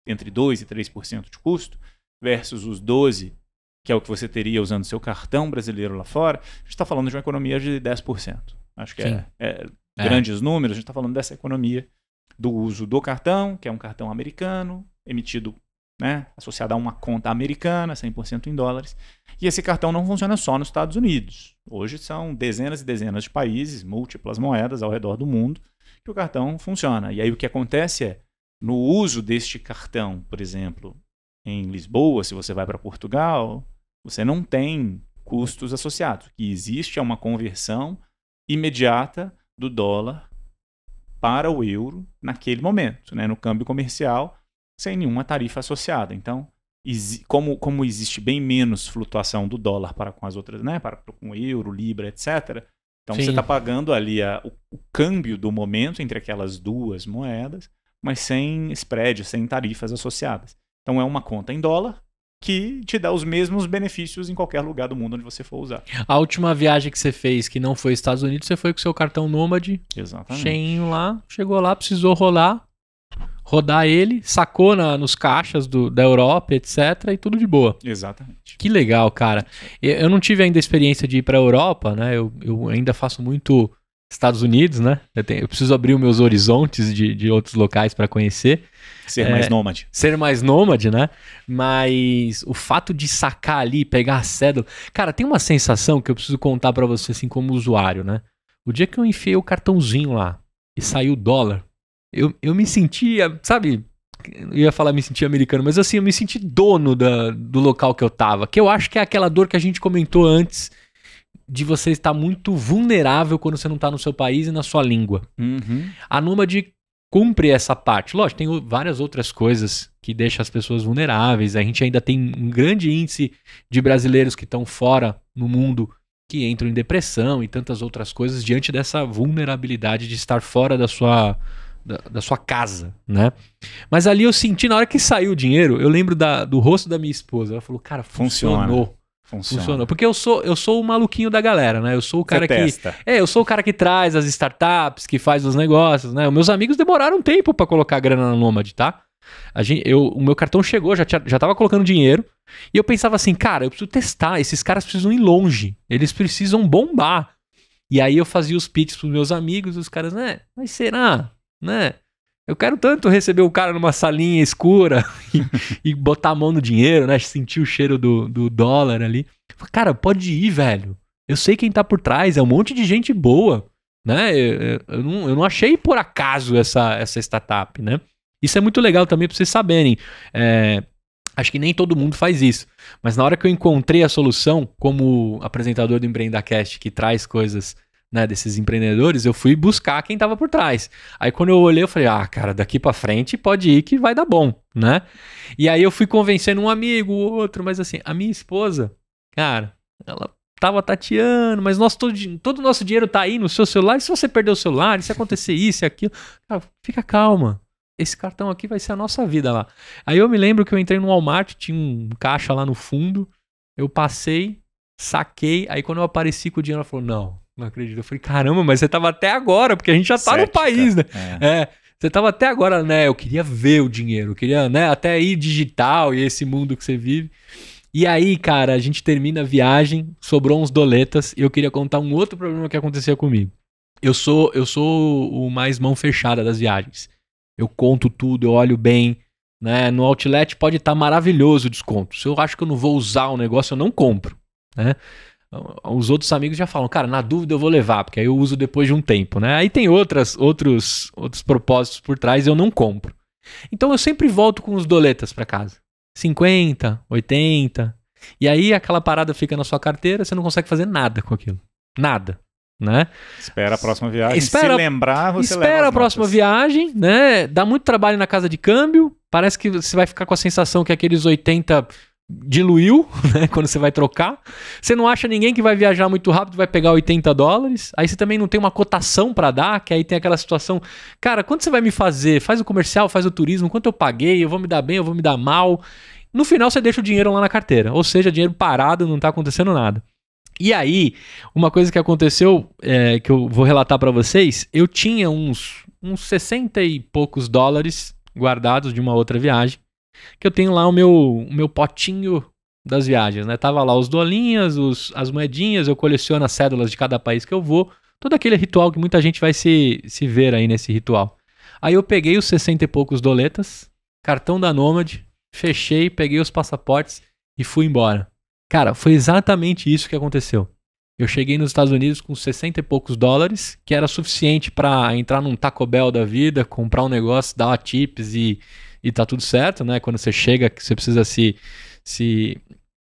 entre 2 e 3% de custo, versus os 12, que é o que você teria usando seu cartão brasileiro lá fora, a gente está falando de uma economia de 10%. Acho que é, é, é, grandes é. números, a gente está falando dessa economia do uso do cartão, que é um cartão americano, emitido né, associada a uma conta americana, 100% em dólares. E esse cartão não funciona só nos Estados Unidos. Hoje são dezenas e dezenas de países, múltiplas moedas ao redor do mundo, que o cartão funciona. E aí o que acontece é, no uso deste cartão, por exemplo, em Lisboa, se você vai para Portugal, você não tem custos associados. O que existe é uma conversão imediata do dólar para o euro naquele momento, né, no câmbio comercial sem nenhuma tarifa associada. Então, como, como existe bem menos flutuação do dólar para com as outras, né? Para com euro, libra, etc. Então Sim. você está pagando ali a, o, o, câmbio do momento entre aquelas duas moedas, mas sem spread, sem tarifas associadas. Então é uma conta em dólar que te dá os mesmos benefícios em qualquer lugar do mundo onde você for usar. A última viagem que você fez que não foi Estados Unidos, você foi com seu cartão Nômade. Exatamente. Cheinho lá, chegou lá, precisou rolar, rodar ele, sacou na, nos caixas do, da Europa, etc. E tudo de boa. Exatamente. Que legal, cara. Eu, eu não tive ainda a experiência de ir para a Europa, né? Eu, eu ainda faço muito Estados Unidos, né? Eu, tenho, eu preciso abrir os meus horizontes de, de outros locais para conhecer. Ser é, mais nômade. Ser mais nômade, né? Mas o fato de sacar ali, pegar a cédula. Cara, tem uma sensação que eu preciso contar para você, assim, como usuário, né? O dia que eu enfiei o cartãozinho lá e saiu o dólar, eu, eu me sentia, sabe? Eu ia falar me sentia americano, mas assim, eu me senti dono da, do local que eu tava. Que eu acho que é aquela dor que a gente comentou antes de você estar muito vulnerável quando você não está no seu país e na sua língua. Uhum. A Nômade cumpre essa parte. Lógico, tem várias outras coisas que deixam as pessoas vulneráveis. A gente ainda tem um grande índice de brasileiros que estão fora no mundo que entram em depressão e tantas outras coisas diante dessa vulnerabilidade de estar fora da sua da, da, sua casa, né? Mas ali eu senti, na hora que saiu o dinheiro, eu lembro da, do rosto da minha esposa. Ela falou, cara, funcionou. Funciona. Funcionou. Porque eu sou, eu sou o maluquinho da galera, né? Eu sou o cara que. É, eu sou o cara que traz as startups, que faz os negócios, né? meus amigos demoraram um tempo para colocar grana na Nômade, tá? A gente, eu, o meu cartão chegou, já, tinha, já tava colocando dinheiro. E eu pensava assim, cara, eu preciso testar. Esses caras precisam ir longe. Eles precisam bombar. E aí eu fazia os pitches pros meus amigos, os caras, né? Mas será? né? Eu quero tanto receber o cara numa salinha escura e, e, botar a mão no dinheiro, né? Sentir o cheiro do, do dólar ali. Cara, pode ir, velho. Eu sei quem tá por trás, é um monte de gente boa, né? Eu, eu, eu, não, eu não achei por acaso essa, essa startup, né? Isso é muito legal também para vocês saberem. É, acho que nem todo mundo faz isso. Mas na hora que eu encontrei a solução, como apresentador do EmpreendaCast que traz coisas né, desses empreendedores, eu fui buscar quem estava por trás. Aí quando eu olhei, eu falei: "Ah, cara, daqui para frente pode ir que vai dar bom", né? E aí eu fui convencendo um amigo, outro, mas assim, a minha esposa, cara, ela tava tateando, mas nosso, todo, todo o nosso dinheiro tá aí no seu celular, e se você perder o celular, e se acontecer isso e aquilo, cara, fica calma. Esse cartão aqui vai ser a nossa vida lá. Aí eu me lembro que eu entrei no Walmart, tinha um caixa lá no fundo, eu passei, saquei, aí quando eu apareci com o dinheiro, ela falou: "Não, não acredito. Eu falei, caramba, mas você tava até agora, porque a gente já tá Cética. no país, né? É. é. Você tava até agora, né? Eu queria ver o dinheiro, eu queria, né? Até ir digital e esse mundo que você vive. E aí, cara, a gente termina a viagem, sobrou uns doletas e eu queria contar um outro problema que acontecia comigo. Eu sou, eu sou o mais mão fechada das viagens. Eu conto tudo, eu olho bem, né? No Outlet pode estar tá maravilhoso o desconto. Se eu acho que eu não vou usar o negócio, eu não compro, né? os outros amigos já falam, cara, na dúvida eu vou levar, porque aí eu uso depois de um tempo, né? Aí tem outras, outros, outros propósitos por trás, eu não compro. Então eu sempre volto com os doletas para casa. 50, 80. E aí aquela parada fica na sua carteira, você não consegue fazer nada com aquilo. Nada. Né? Espera a próxima viagem. Espera, Se lembrar, você Espera a próxima notas. viagem, né? Dá muito trabalho na casa de câmbio. Parece que você vai ficar com a sensação que aqueles 80 diluiu, né? Quando você vai trocar. Você não acha ninguém que vai viajar muito rápido, vai pegar 80 dólares. Aí você também não tem uma cotação para dar, que aí tem aquela situação, cara, quanto você vai me fazer? Faz o comercial, faz o turismo, quanto eu paguei? Eu vou me dar bem, eu vou me dar mal? No final você deixa o dinheiro lá na carteira, ou seja, dinheiro parado, não tá acontecendo nada. E aí, uma coisa que aconteceu, é, que eu vou relatar para vocês, eu tinha uns, uns 60 e poucos dólares guardados de uma outra viagem que eu tenho lá o meu, o meu potinho das viagens, né? Tava lá os dolinhas, os, as moedinhas, eu coleciono as cédulas de cada país que eu vou, todo aquele ritual que muita gente vai se, se ver aí nesse ritual. Aí eu peguei os 60 e poucos doletas, cartão da Nomad, fechei, peguei os passaportes e fui embora. Cara, foi exatamente isso que aconteceu. Eu cheguei nos Estados Unidos com 60 e poucos dólares, que era suficiente para entrar num Taco Bell da vida, comprar um negócio, dar uma tips e e tá tudo certo, né? Quando você chega, você precisa se, se,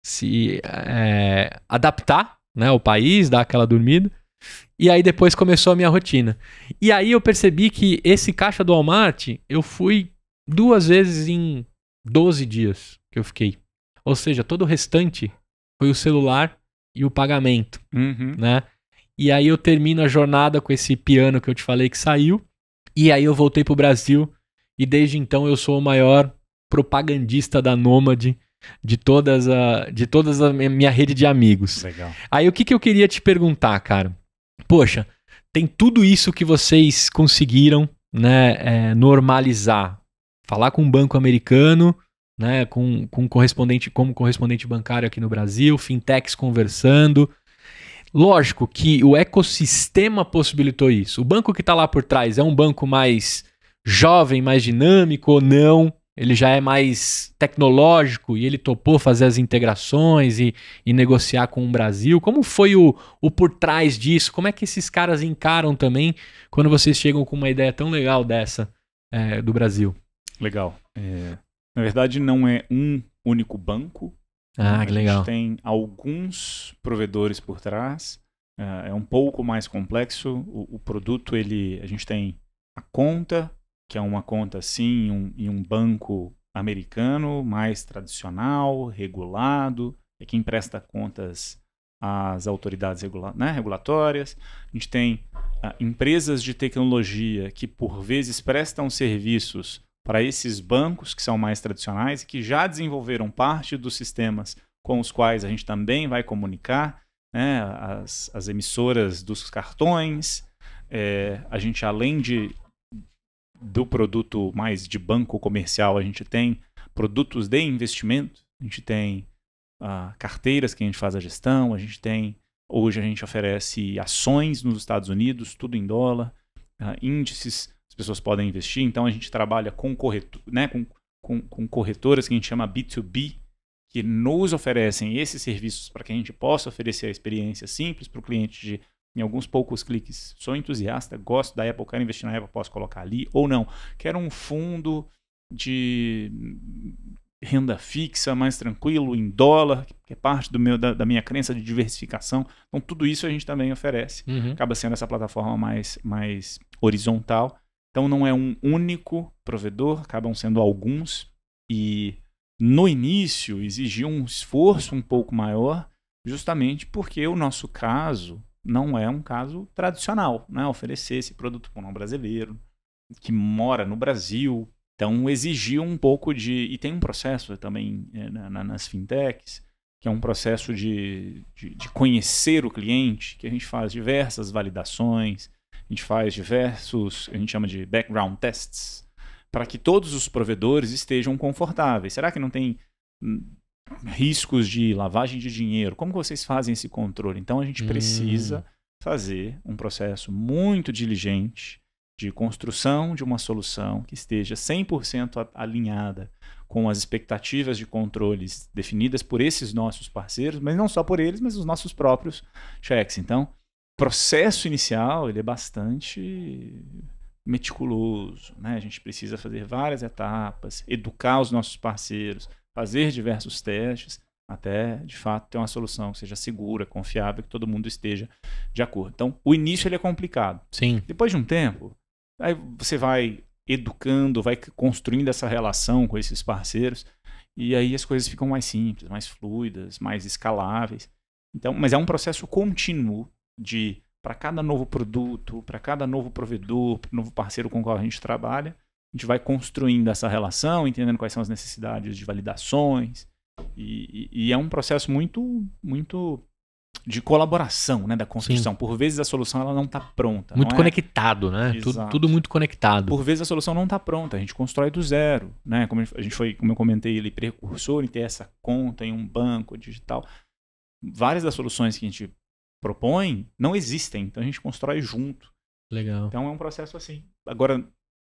se é, adaptar né, ao país, dar aquela dormida. E aí depois começou a minha rotina. E aí eu percebi que esse caixa do Walmart, eu fui duas vezes em 12 dias que eu fiquei. Ou seja, todo o restante foi o celular e o pagamento, uhum. né? E aí eu termino a jornada com esse piano que eu te falei que saiu. E aí eu voltei pro Brasil e desde então eu sou o maior propagandista da Nômade de todas a de todas a minha rede de amigos. Legal. Aí o que, que eu queria te perguntar, cara? Poxa, tem tudo isso que vocês conseguiram, né, é, normalizar, falar com um banco americano, né, com, com correspondente como correspondente bancário aqui no Brasil, fintechs conversando. Lógico que o ecossistema possibilitou isso. O banco que está lá por trás é um banco mais jovem, mais dinâmico ou não, ele já é mais tecnológico e ele topou fazer as integrações e, e negociar com o Brasil. Como foi o, o, por trás disso? Como é que esses caras encaram também quando vocês chegam com uma ideia tão legal dessa é, do Brasil? Legal. É, na verdade, não é um único banco. Ah, que legal. A gente tem alguns provedores por trás. É, é um pouco mais complexo. O, o produto, ele, a gente tem a conta, que é uma conta sim um, em um banco americano mais tradicional, regulado, é quem presta contas às autoridades regula né, regulatórias. A gente tem ah, empresas de tecnologia que por vezes prestam serviços para esses bancos que são mais tradicionais e que já desenvolveram parte dos sistemas com os quais a gente também vai comunicar, né, as, as emissoras dos cartões. É, a gente, além de do produto mais de banco comercial, a gente tem produtos de investimento, a gente tem uh, carteiras que a gente faz a gestão, a gente tem. Hoje a gente oferece ações nos Estados Unidos, tudo em dólar, uh, índices, as pessoas podem investir. Então a gente trabalha com, corretor, né, com, com, com corretoras que a gente chama B2B, que nos oferecem esses serviços para que a gente possa oferecer a experiência simples para o cliente de em alguns poucos cliques. Sou entusiasta, gosto da Apple, quero investir na Apple, posso colocar ali ou não. Quero um fundo de renda fixa mais tranquilo em dólar, que é parte do meu, da, da minha crença de diversificação. Então, tudo isso a gente também oferece. Uhum. Acaba sendo essa plataforma mais, mais horizontal. Então, não é um único provedor, acabam sendo alguns. E no início exigiu um esforço um pouco maior, justamente porque o nosso caso não é um caso tradicional, né? Oferecer esse produto para um não brasileiro que mora no Brasil. Então, exigiu um pouco de. E tem um processo também eh, na, nas fintechs, que é um processo de, de, de conhecer o cliente, que a gente faz diversas validações, a gente faz diversos, a gente chama de background tests, para que todos os provedores estejam confortáveis. Será que não tem hum, riscos de lavagem de dinheiro? Como vocês fazem esse controle? Então a gente hum. precisa fazer um processo muito diligente de construção de uma solução que esteja 100% alinhada com as expectativas de controles definidas por esses nossos parceiros, mas não só por eles, mas os nossos próprios cheques. Então, o processo inicial ele é bastante meticuloso, né? A gente precisa fazer várias etapas, educar os nossos parceiros, fazer diversos testes até de fato ter uma solução que seja segura, confiável, que todo mundo esteja de acordo. Então, o início ele é complicado. Sim. Depois de um tempo, aí você vai educando, vai construindo essa relação com esses parceiros e aí as coisas ficam mais simples, mais fluidas, mais escaláveis. Então, mas é um processo contínuo de para cada novo produto, para cada novo provedor, para novo parceiro com o qual a gente trabalha, a gente vai construindo essa relação, entendendo quais são as necessidades de validações. E, e, e é um processo muito, muito de colaboração, né, da construção. Sim. Por vezes a solução ela não está pronta. Muito é? conectado, é... né? Tudo, tudo, muito conectado. Por vezes a solução não está pronta, a gente constrói do zero, né? Como a gente foi, como eu comentei, ele precursor em ter essa conta em um banco digital. Várias das soluções que a gente propõe não existem, então a gente constrói junto. Legal. Então é um processo assim. Agora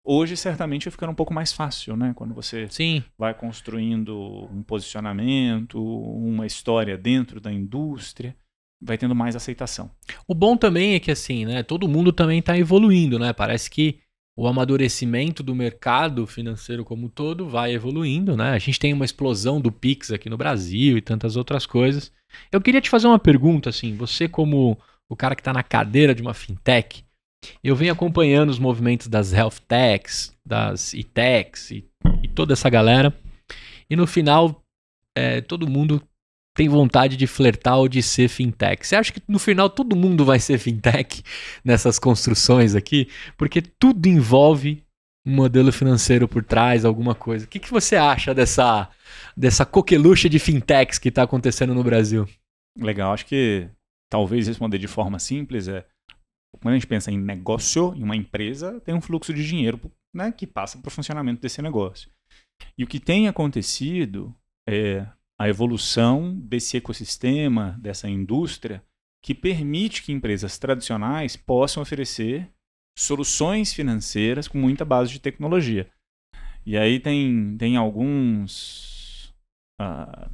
Hoje, certamente, vai ficando um pouco mais fácil, né? Quando você Sim. vai construindo um posicionamento, uma história dentro da indústria, vai tendo mais aceitação. O bom também é que, assim, né? Todo mundo também está evoluindo, né? Parece que o amadurecimento do mercado financeiro como um todo vai evoluindo, né? A gente tem uma explosão do Pix aqui no Brasil e tantas outras coisas. Eu queria te fazer uma pergunta, assim, você como o cara que está na cadeira de uma fintech, eu venho acompanhando os movimentos das health techs, das e-techs e, e, toda essa galera. E no final, é, todo mundo tem vontade de flertar ou de ser fintech. Você acha que no final todo mundo vai ser fintech nessas construções aqui? Porque tudo envolve um modelo financeiro por trás, alguma coisa. O que, que você acha dessa, dessa coqueluche de fintechs que está acontecendo no Brasil? Legal, acho que talvez responder de forma simples é quando a gente pensa em negócio, em uma empresa, tem um fluxo de dinheiro né, que passa para o funcionamento desse negócio. E o que tem acontecido é a evolução desse ecossistema, dessa indústria, que permite que empresas tradicionais possam oferecer soluções financeiras com muita base de tecnologia. E aí tem, tem alguns. Uh,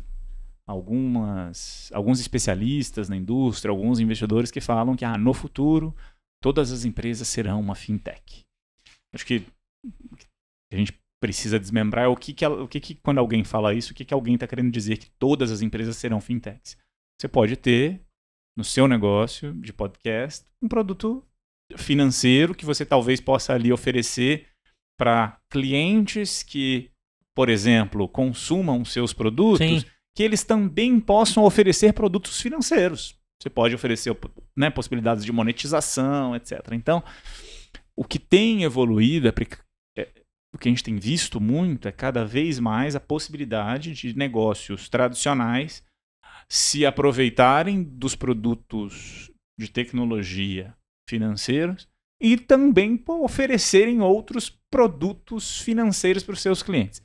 algumas, alguns especialistas na indústria, alguns investidores que falam que ah, no futuro todas as empresas serão uma fintech. Acho que a gente precisa desmembrar o que, que, o que, que quando alguém fala isso, o que, que alguém está querendo dizer que todas as empresas serão fintechs. Você pode ter no seu negócio de podcast um produto financeiro que você talvez possa ali oferecer para clientes que, por exemplo, consumam seus produtos, Sim. que eles também possam oferecer produtos financeiros. Você pode oferecer né, possibilidades de monetização, etc. Então, o que tem evoluído é, é, o que a gente tem visto muito é cada vez mais a possibilidade de negócios tradicionais se aproveitarem dos produtos de tecnologia financeiros e também pô, oferecerem outros produtos financeiros para os seus clientes.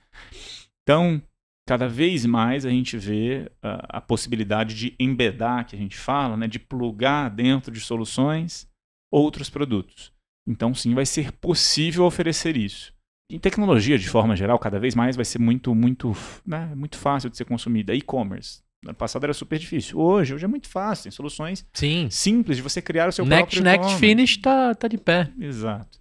Então, cada vez mais a gente vê a, ah, a possibilidade de embedar, que a gente fala, né, de plugar dentro de soluções outros produtos. Então, sim, vai ser possível oferecer isso. Em tecnologia, de forma geral, cada vez mais vai ser muito, muito, né, muito fácil de ser consumida. E-commerce. No passado era super difícil. Hoje, hoje é muito fácil. Tem soluções sim. simples de você criar o seu next, próprio Next Finish tá, tá de pé. Exato.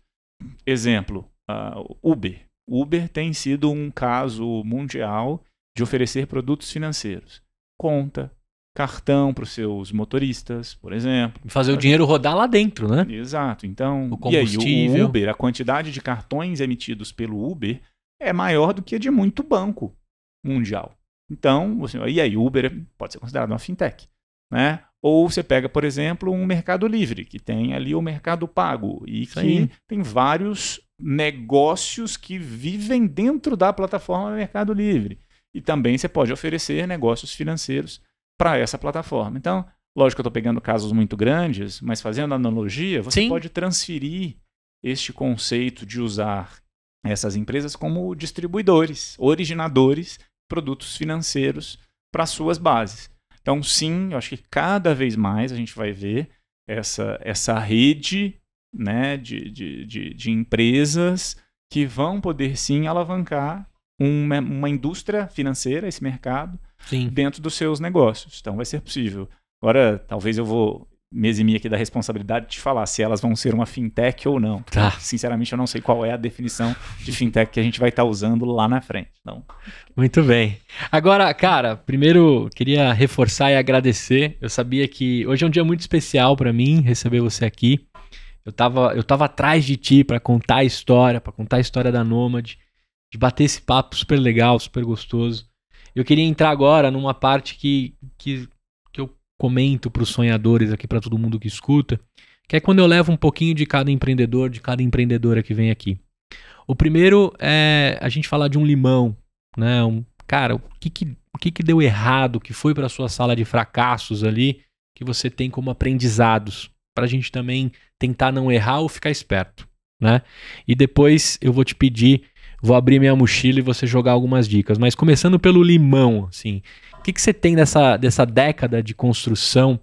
Exemplo, uh, Uber. Uber tem sido um caso mundial de oferecer produtos financeiros, conta, cartão para os seus motoristas, por exemplo. Fazer o dinheiro rodar lá dentro, né? Exato. Então, o combustível. Aí, o Uber, a quantidade de cartões emitidos pelo Uber é maior do que a de muito banco mundial. Então, você, e aí Uber é, pode ser considerado uma fintech, né? Ou você pega, por exemplo, um Mercado Livre, que tem ali o Mercado Pago e Isso que aí. tem vários negócios que vivem dentro da plataforma Mercado Livre e também você pode oferecer negócios financeiros para essa plataforma. Então, lógico que eu estou pegando casos muito grandes, mas fazendo analogia, você Sim. pode transferir este conceito de usar essas empresas como distribuidores, originadores, produtos financeiros para suas bases. Então, sim, eu acho que cada vez mais a gente vai ver essa, essa rede né, de, de, de, de empresas que vão poder sim alavancar uma, uma indústria financeira, esse mercado, Sim. dentro dos seus negócios. Então vai ser possível. Agora, talvez eu vou me eximir aqui da responsabilidade de te falar se elas vão ser uma fintech ou não. Tá. Sinceramente, eu não sei qual é a definição de fintech que a gente vai estar tá usando lá na frente. Então... Muito bem. Agora, cara, primeiro queria reforçar e agradecer. Eu sabia que hoje é um dia muito especial para mim receber você aqui. Eu estava eu tava atrás de ti para contar a história, para contar a história da Nômade de bater esse papo super legal, super gostoso. Eu queria entrar agora numa parte que, que, que eu comento para os sonhadores aqui, para todo mundo que escuta, que é quando eu levo um pouquinho de cada empreendedor, de cada empreendedora que vem aqui. O primeiro é a gente falar de um limão, né? Um, cara, o que, que, o que, que deu errado, que foi para sua sala de fracassos ali, que você tem como aprendizados, para a gente também tentar não errar ou ficar esperto, né? E depois eu vou te pedir vou abrir minha mochila e você jogar algumas dicas. Mas começando pelo limão, assim, o que, que você tem dessa, dessa década de construção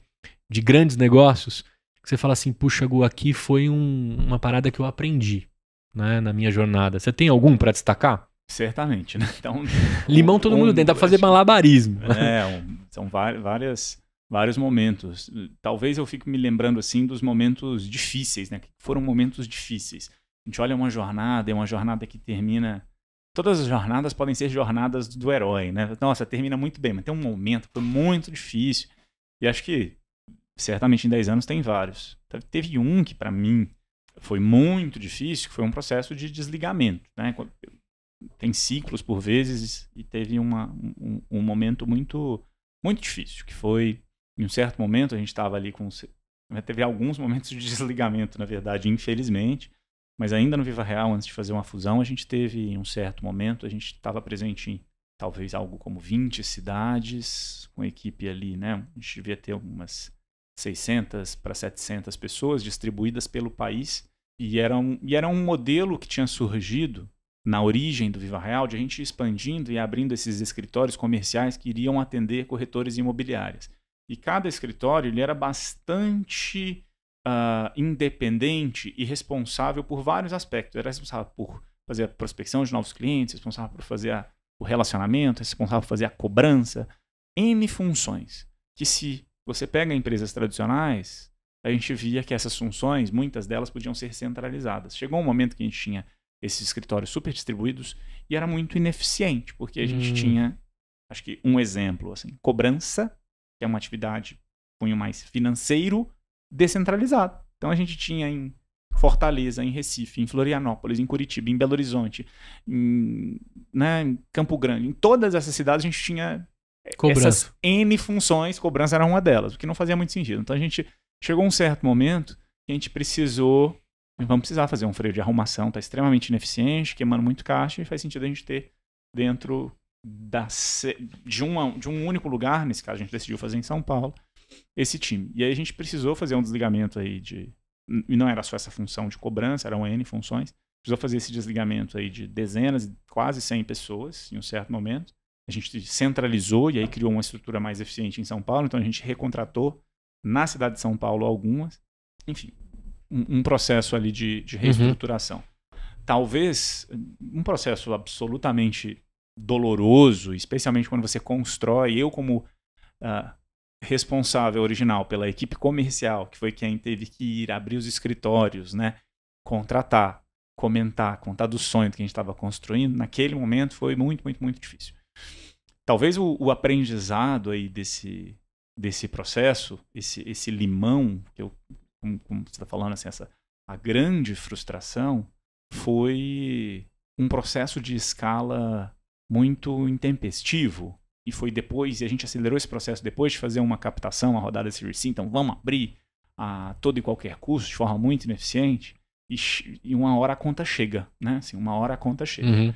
de grandes negócios que você fala assim, puxa, Gu, aqui foi um, uma parada que eu aprendi né, na minha jornada. Você tem algum para destacar? Certamente, né? Então, Limão um, todo mundo tem, dá para fazer malabarismo. É, um, são várias, vários momentos. Talvez eu fique me lembrando assim dos momentos difíceis, né? Que foram momentos difíceis a gente olha uma jornada, é uma jornada que termina. Todas as jornadas podem ser jornadas do herói, né? Nossa, termina muito bem, mas tem um momento que foi muito difícil. E acho que, certamente, em 10 anos tem vários. Teve um que, para mim, foi muito difícil, que foi um processo de desligamento, né? Tem ciclos por vezes e teve uma, um, um momento muito, muito difícil, que foi, em um certo momento, a gente estava ali com... Teve alguns momentos de desligamento, na verdade, infelizmente, mas ainda no Viva Real, antes de fazer uma fusão, a gente teve em um certo momento, a gente estava presente em talvez algo como 20 cidades, com equipe ali, né? A gente devia ter umas 600 para 700 pessoas distribuídas pelo país. E era, um, e era um modelo que tinha surgido na origem do Viva Real, de a gente expandindo e abrindo esses escritórios comerciais que iriam atender corretores imobiliários. E cada escritório ele era bastante uh, independente e responsável por vários aspectos. Era responsável por fazer a prospecção de novos clientes, responsável por fazer a, o relacionamento, responsável por fazer a cobrança, N funções. Que se você pega empresas tradicionais, a gente via que essas funções, muitas delas podiam ser centralizadas. Chegou um momento que a gente tinha esses escritórios super distribuídos e era muito ineficiente, porque a gente hum. tinha, acho que um exemplo, assim, cobrança, que é uma atividade cunho mais financeiro, descentralizado. Então a gente tinha em Fortaleza, em Recife, em Florianópolis, em Curitiba, em Belo Horizonte, em, né, em Campo Grande, em todas essas cidades a gente tinha eh, cobrança. essas N funções, cobrança era uma delas, o que não fazia muito sentido. Então a gente chegou a um certo momento que a gente precisou, vamos precisar fazer um freio de arrumação, está extremamente ineficiente, queimando muito caixa e faz sentido a gente ter dentro da, de, uma, de um único lugar, nesse caso a gente decidiu fazer em São Paulo, esse time. E aí a gente precisou fazer um desligamento aí de. E não era só essa função de cobrança, eram N funções. Precisou fazer esse desligamento aí de dezenas, quase 100 pessoas em um certo momento. A gente centralizou e aí criou uma estrutura mais eficiente em São Paulo. Então a gente recontratou na cidade de São Paulo algumas. Enfim, um, um processo ali de, de uhum. reestruturação. Uhum talvez um processo absolutamente doloroso, especialmente quando você constrói. Eu, como uh, responsável original pela equipe comercial, que foi quem teve que ir abrir os escritórios, né? Contratar, comentar, contar do sonho que a gente estava construindo, naquele momento foi muito, muito, muito difícil. Talvez o, o, aprendizado aí desse, desse processo, esse, esse limão, que eu, como, como você está falando, assim, essa, a grande frustração foi um processo de escala muito intempestivo, e foi depois, e a gente acelerou esse processo depois de fazer uma captação, uma rodada de Series C, então vamos abrir a todo e qualquer custo de forma muito ineficiente, e, e uma hora a conta chega, né? Assim, uma hora a conta chega. Uhum.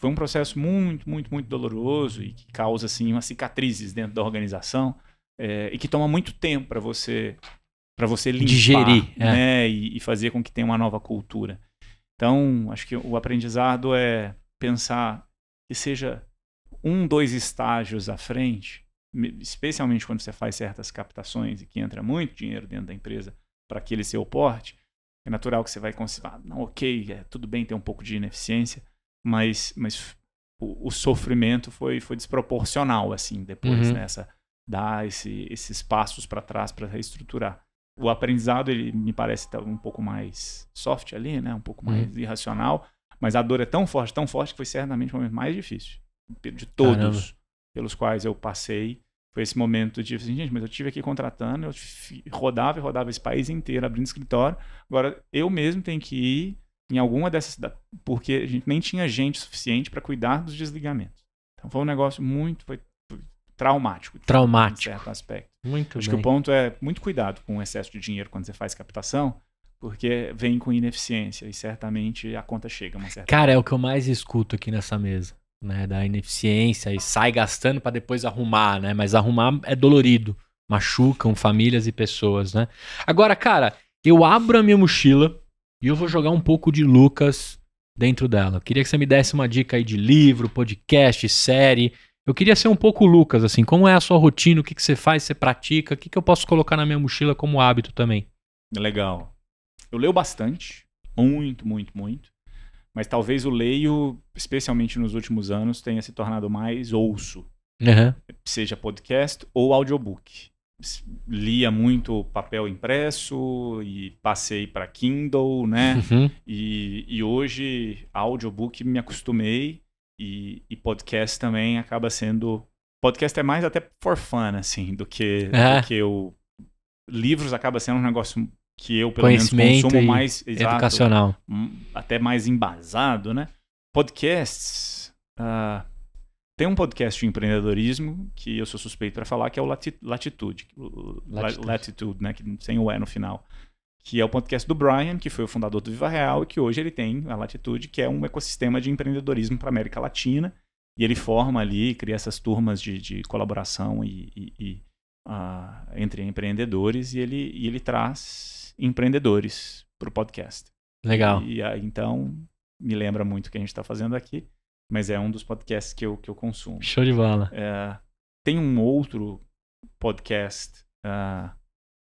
Foi um processo muito, muito, muito doloroso e que causa, assim, umas cicatrizes dentro da organização é, e que toma muito tempo para você para você limpar Digerir, é. né? É. E, e fazer com que tenha uma nova cultura. Então, acho que o aprendizado é pensar que seja um, dois estágios à frente, especialmente quando você faz certas captações e que entra muito dinheiro dentro da empresa para aquele seu porte, é natural que você vai considerar, ah, não, ok, é, tudo bem ter um pouco de ineficiência, mas, mas o, o sofrimento foi, foi desproporcional, assim, depois uhum. nessa, né, dar esse, esses passos para trás para reestruturar. O aprendizado, ele me parece tá um pouco mais soft ali, né, um pouco uhum. mais uhum. irracional, mas a dor é tão forte, tão forte que foi certamente o momento mais difícil de todos Caramba. pelos quais eu passei. Foi esse momento de, assim, gente, mas eu tive aqui contratando, eu rodava e rodava esse país inteiro abrindo escritório. Agora eu mesmo tenho que ir em alguma dessas cidades, porque a gente nem tinha gente suficiente para cuidar dos desligamentos. Então foi um negócio muito foi traumático. Traumático. Em certo aspecto. Muito Acho bem. que o ponto é muito cuidado com o excesso de dinheiro quando você faz captação, porque vem com ineficiência e certamente a conta chega uma certa. Cara, hora. é o que eu mais escuto aqui nessa mesa né, da ineficiência e sai gastando para depois arrumar, né? Mas arrumar é dolorido, machucam famílias e pessoas, né? Agora, cara, eu abro a minha mochila e eu vou jogar um pouco de Lucas dentro dela. Eu queria que você me desse uma dica aí de livro, podcast, série. Eu queria ser um pouco Lucas, assim, como é a sua rotina, o que, que você faz, você pratica, o que, que eu posso colocar na minha mochila como hábito também. Legal. Eu leio bastante, muito, muito, muito. Mas talvez o leio, especialmente nos últimos anos, tenha se tornado mais ouço. Uhum. Seja podcast ou audiobook. Lia muito papel impresso e passei para Kindle, né? Uhum. E, e hoje, audiobook me acostumei e, e podcast também acaba sendo podcast é mais até for fun, assim, do que, do é. que o. Livros acaba sendo um negócio que eu pelo menos consumo mais exato, educacional, hum, até mais embasado, né? Podcasts. Uh, tem um podcast de empreendedorismo que eu sou suspeito para falar que é o Lati Latitude, Latitude, Latitude, né? Que sem o E no final. Que é o podcast do Brian, que foi o fundador do Viva Real e que hoje ele tem a Latitude, que é um ecossistema de empreendedorismo para América Latina. E ele forma ali, cria essas turmas de, de colaboração e, e, e uh, entre empreendedores. E ele, e ele traz empreendedores para o podcast. Legal. E, e, então, me lembra muito o que a gente está fazendo aqui, mas é um dos podcasts que eu, que eu consumo. Show de bola. É, tem um outro podcast uh,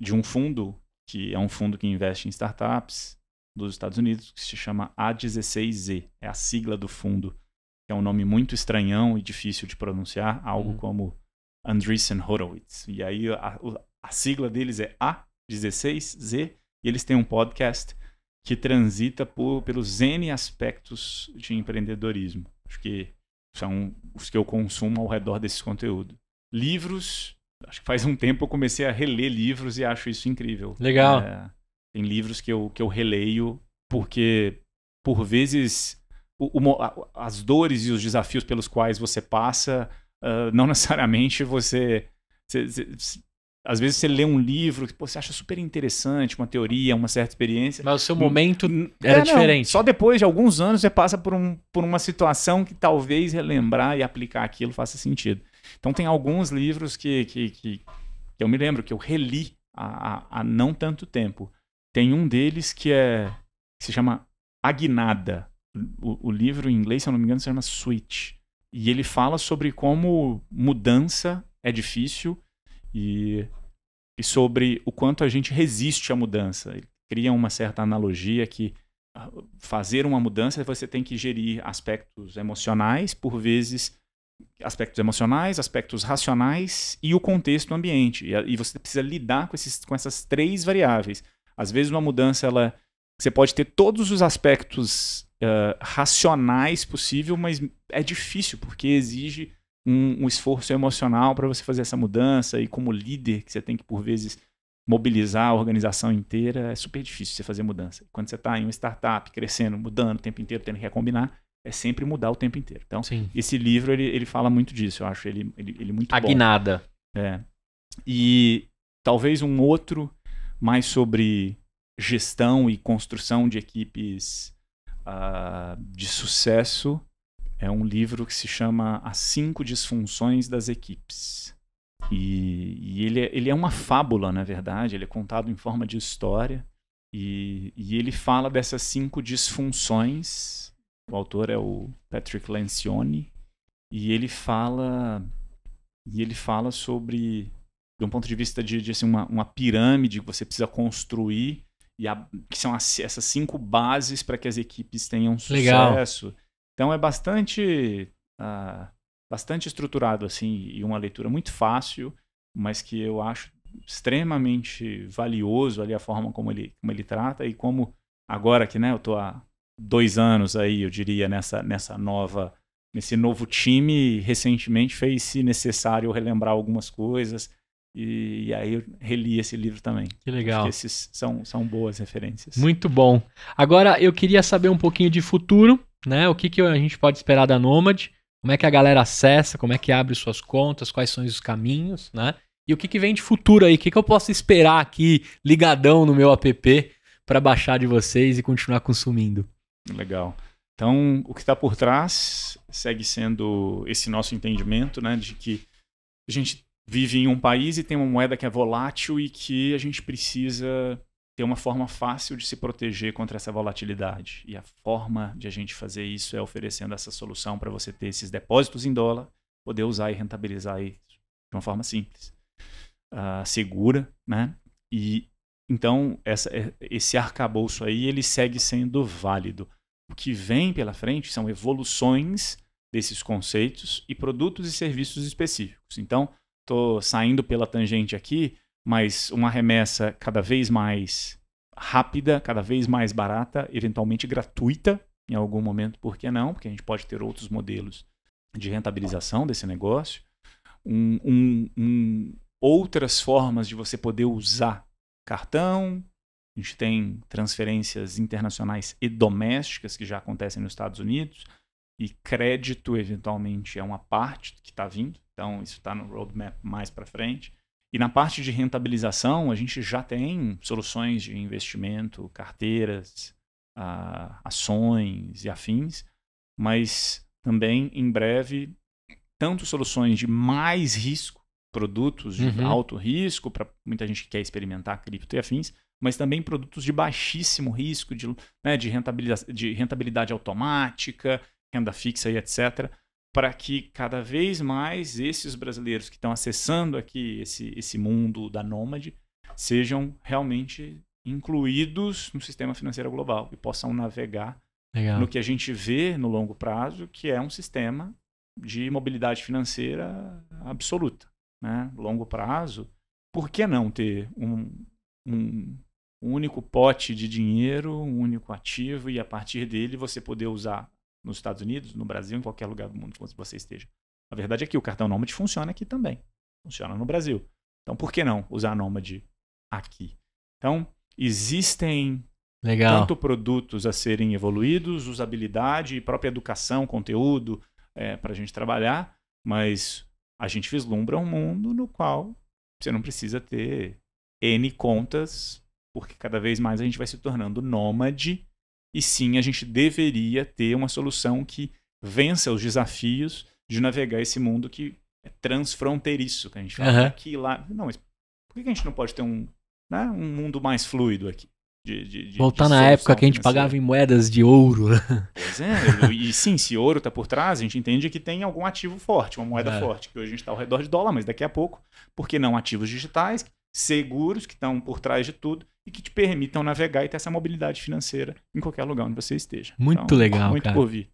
de um fundo, que é um fundo que investe em startups dos Estados Unidos, que se chama A16Z. É a sigla do fundo, que é um nome muito estranhão e difícil de pronunciar, algo hum. como Andreessen Horowitz. E aí a, a sigla deles é A16Z e eles têm um podcast que transita por, pelos N aspectos de empreendedorismo. Acho que são os que eu consumo ao redor desse conteúdo. Livros, acho que faz um tempo eu comecei a reler livros e acho isso incrível. Legal. É, tem livros que eu, que eu releio porque, por vezes, o, o, as dores e os desafios pelos quais você passa, uh, não necessariamente você, você às vezes você lê um livro que você acha super interessante, uma teoria, uma certa experiência. Mas o seu momento era é, diferente. Não. Só depois de alguns anos você passa por, um, por uma situação que talvez relembrar e aplicar aquilo faça sentido. Então tem alguns livros que, que, que, que eu me lembro que eu reli há, há, não tanto tempo. Tem um deles que é que se chama Agnada. O, o livro em inglês, se eu não me engano, se chama Switch. E ele fala sobre como mudança é difícil e, e sobre o quanto a gente resiste à mudança. Ele cria uma certa analogia que ah, fazer uma mudança você tem que gerir aspectos emocionais, por vezes aspectos emocionais, aspectos racionais e o contexto ambiente. E, e você precisa lidar com, esses, com essas três variáveis. Às vezes uma mudança ela você pode ter todos os aspectos uh, racionais possível, mas é difícil porque exige um, um esforço emocional para você fazer essa mudança e como líder que você tem que por vezes mobilizar a organização inteira é super difícil você fazer mudança. Quando você está em uma startup crescendo, mudando o tempo inteiro, tendo que recombinar é sempre mudar o tempo inteiro. Então, Sim. esse livro ele, ele fala muito disso, eu acho ele, ele, ele muito Aguinada. bom. É. E talvez um outro mais sobre gestão e construção de equipes uh, de sucesso é um livro que se chama As Cinco Disfunções das Equipes. E, e ele, é, ele, é, uma fábula, na verdade, ele é contado em forma de história. E, e ele fala dessas cinco disfunções. O autor é o Patrick Lencioni. E ele fala, e ele fala sobre, de um ponto de vista de, de assim, uma, uma pirâmide que você precisa construir e a, que são as, essas cinco bases para que as equipes tenham sucesso. Legal. Então é bastante, uh, bastante estruturado assim e uma leitura muito fácil, mas que eu acho extremamente valioso ali a forma como ele, como ele trata e como agora que né, eu estou há dois anos aí, eu diria, nessa, nessa nova nesse novo time recentemente fez, se necessário, relembrar algumas coisas. E, e, aí eu reli esse livro também. Que legal. Acho que esses são, são boas referências. Muito bom. Agora eu queria saber um pouquinho de futuro né? O que, que a gente pode esperar da Nomad? Como é que a galera acessa? Como é que abre suas contas? Quais são os caminhos, né? E o que, que vem de futuro aí? O que, que eu posso esperar aqui ligadão no meu app para baixar de vocês e continuar consumindo? Legal. Então, o que está por trás segue sendo esse nosso entendimento, né, de que a gente vive em um país e tem uma moeda que é volátil e que a gente precisa ter uma forma fácil de se proteger contra essa volatilidade. E a forma de a gente fazer isso é oferecendo essa solução para você ter esses depósitos em dólar, poder usar e rentabilizar isso de uma forma simples, uh, segura, né? E então essa, é, esse arcabouço aí ele segue sendo válido. O que vem pela frente são evoluções desses conceitos e produtos e serviços específicos. Então, estou saindo pela tangente aqui, mas uma remessa cada vez mais rápida, cada vez mais barata, eventualmente gratuita em algum momento, por que não? Porque a gente pode ter outros modelos de rentabilização desse negócio, um, um, um, outras formas de você poder usar cartão. A gente tem transferências internacionais e domésticas que já acontecem nos Estados Unidos, e crédito, eventualmente, é uma parte que está vindo, então isso está no roadmap mais para frente. E na parte de rentabilização, a gente já tem soluções de investimento, carteiras, uh, ações e afins, mas também em breve, tanto soluções de mais risco, produtos de uhum. alto risco, para muita gente que quer experimentar cripto e afins, mas também produtos de baixíssimo risco, de, né, de, rentabilidade, de rentabilidade automática, renda fixa e etc para que cada vez mais esses brasileiros que estão acessando aqui esse, esse mundo da nômade sejam realmente incluídos no sistema financeiro global e possam navegar Legal. no que a gente vê no longo prazo, que é um sistema de mobilidade financeira absoluta. Né? Longo prazo, por que não ter um, um, um único pote de dinheiro, um único ativo e a partir dele você poder usar nos Estados Unidos, no Brasil, em qualquer lugar do mundo onde você esteja. A verdade é que o cartão Nômade funciona aqui também. Funciona no Brasil. Então, por que não usar Nômade aqui? Então, existem Legal. tanto produtos a serem evoluídos, usabilidade, própria educação, conteúdo é, para a gente trabalhar, mas a gente vislumbra um mundo no qual você não precisa ter N contas, porque cada vez mais a gente vai se tornando nômade e sim a gente deveria ter uma solução que vença os desafios de navegar esse mundo que é transfronteiriço, que a gente fala uhum. aqui lá. Não, mas por que a gente não pode ter um, né, um mundo mais fluido aqui? De, de, de, Voltar na época que a gente financeira. pagava em moedas de ouro. Pois é, e sim, se ouro está por trás, a gente entende que tem algum ativo forte, uma moeda é. forte, que hoje a gente está ao redor de dólar, mas daqui a pouco, por que não ativos digitais, seguros, que estão por trás de tudo, e que te permitam navegar e ter essa mobilidade financeira em qualquer lugar onde você esteja. Muito então, legal, muito cara. Muito por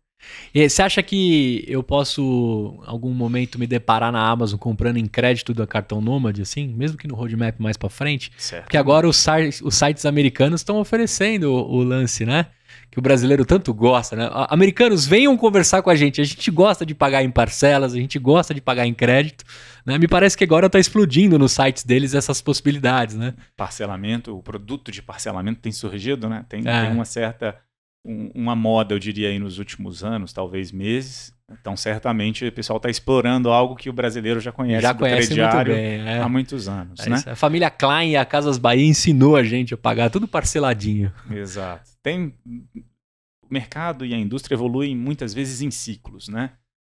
E você acha que eu posso, algum momento, me deparar na Amazon comprando em crédito da cartão Nômade, assim? Mesmo que no roadmap mais para frente? Certo. Porque agora os, os sites americanos estão oferecendo o, o, lance, né? que o brasileiro tanto gosta, né? Americanos, venham conversar com a gente. A gente gosta de pagar em parcelas, a gente gosta de pagar em crédito. Né? Me parece que agora está explodindo nos sites deles essas possibilidades, né? Parcelamento, o produto de parcelamento tem surgido, né? Tem, é. tem uma certa um, uma moda, eu diria, aí nos últimos anos, talvez meses, então, certamente, o pessoal está explorando algo que o brasileiro já conhece já do crediário muito bem, é. há muitos anos. É né? A família Klein e a Casas Bahia ensinou a gente a pagar tudo parceladinho. Exato. Tem... O mercado e a indústria evoluem muitas vezes em ciclos. Né?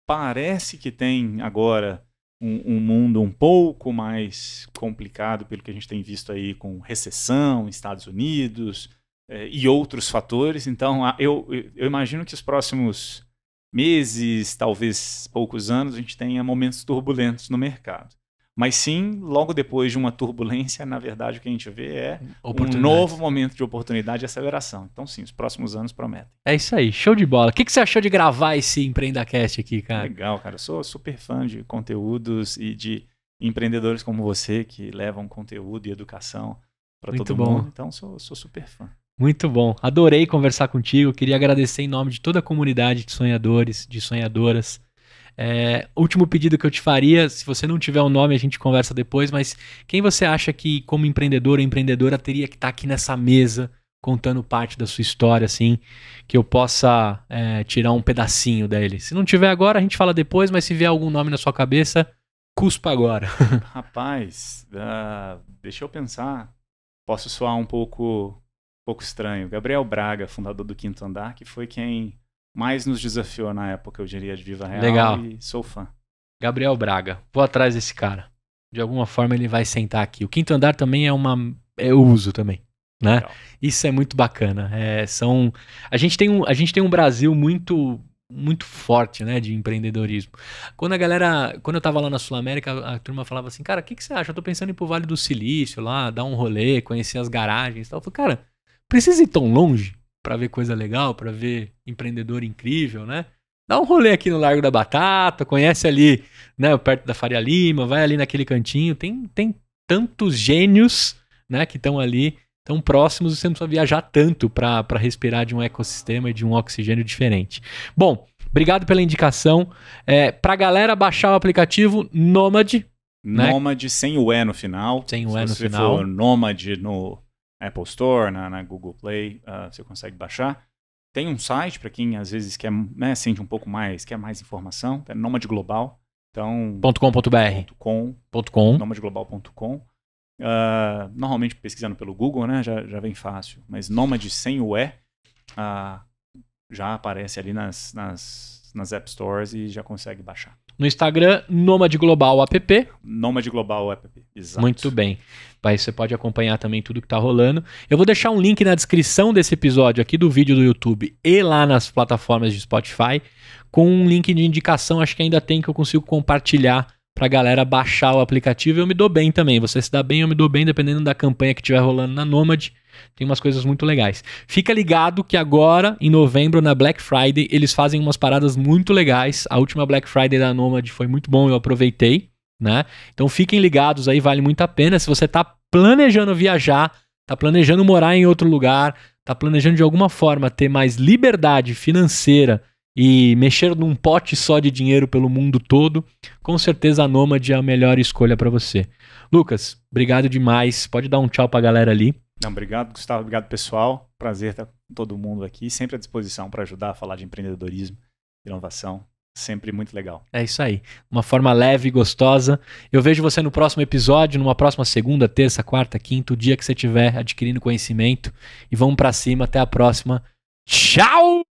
Parece que tem agora um, um mundo um pouco mais complicado pelo que a gente tem visto aí com recessão, Estados Unidos eh, e outros fatores. Então, eu, eu imagino que os próximos meses, talvez poucos anos, a gente tenha momentos turbulentos no mercado. Mas sim, logo depois de uma turbulência, na verdade, o que a gente vê é um novo momento de oportunidade e aceleração. Então, sim, os próximos anos prometem. É isso aí, show de bola. O que, que você achou de gravar esse EmpreendaCast aqui, cara? Legal, cara. Eu sou super fã de conteúdos e de empreendedores como você que levam conteúdo e educação para todo bom. mundo. Então, sou, sou super fã. Muito bom. Adorei conversar contigo. Queria agradecer em nome de toda a comunidade de sonhadores, de sonhadoras. É, último pedido que eu te faria, se você não tiver o um nome, a gente conversa depois, mas quem você acha que, como empreendedor ou empreendedora, teria que estar tá aqui nessa mesa contando parte da sua história, assim, que eu possa é, tirar um pedacinho dele. Se não tiver agora, a gente fala depois, mas se vier algum nome na sua cabeça, cuspa agora. Rapaz, uh, deixa eu pensar. Posso soar um pouco pouco estranho. Gabriel Braga, fundador do Quinto Andar, que foi quem mais nos desafiou na época, eu diria, de Viva Real. Legal. E sou fã. Gabriel Braga, vou atrás desse cara. De alguma forma ele vai sentar aqui. O Quinto Andar também é uma. É, eu uso também. Né? Isso é muito bacana. É, são a gente tem um a gente tem um Brasil muito muito forte, né, de empreendedorismo. Quando a galera, quando eu tava lá na Sul América, a, a turma falava assim, cara, o que, que você acha? Eu tô pensando em ir pro Vale do Silício lá, dar um rolê, conhecer as garagens, e tal. Eu falei, cara, precisa ir tão longe para ver coisa legal, para ver empreendedor incrível, né? Dá um rolê aqui no Largo da Batata, conhece ali, né, perto da Faria Lima, vai ali naquele cantinho, tem, tem tantos gênios, né, que estão ali tão próximos, você não precisa viajar tanto para respirar de um ecossistema e de um oxigênio diferente. Bom, obrigado pela indicação. É, para a galera baixar o aplicativo Nomad. Nomad né? sem o E no final. Sem o E Se no final. Se for Nomad no Apple Store, na, na Google Play, uh, você consegue baixar. Tem um site para quem às vezes quer, né, sente um pouco mais, quer mais informação, é Nomad Global. Então, .com.br. .com, .com. nomadglobal.com. Uh, ah, normalmente pesquisando pelo Google, né, já, já vem fácil, mas Nomad sem o E uh, já aparece ali nas, nas, nas App Stores e já consegue baixar. No Instagram, Nômade Global App. Nômade Global App, exato. Muito bem. Aí você pode acompanhar também tudo que está rolando. Eu vou deixar um link na descrição desse episódio aqui do vídeo do YouTube e lá nas plataformas de Spotify, com um link de indicação, acho que ainda tem que eu consigo compartilhar para a galera baixar o aplicativo. Eu me dou bem também. Você se dá bem, eu me dou bem, dependendo da campanha que estiver rolando na Nômade. Tem umas coisas muito legais. Fica ligado que agora, em novembro, na Black Friday, eles fazem umas paradas muito legais. A última Black Friday da Nomad foi muito bom, eu aproveitei, né? Então fiquem ligados aí, vale muito a pena. Se você está planejando viajar, está planejando morar em outro lugar, está planejando de alguma forma ter mais liberdade financeira e mexer num pote só de dinheiro pelo mundo todo, com certeza a Nomad é a melhor escolha para você. Lucas, obrigado demais. Pode dar um tchau para a galera ali. Não, obrigado, Gustavo. Obrigado, pessoal. Prazer estar com todo mundo aqui. Sempre à disposição para ajudar a falar de empreendedorismo, inovação. Sempre muito legal. É isso aí. Uma forma leve e gostosa. Eu vejo você no próximo episódio, numa próxima segunda, terça, quarta, quinta, o dia que você estiver adquirindo conhecimento. E vamos para cima. Até a próxima. Tchau!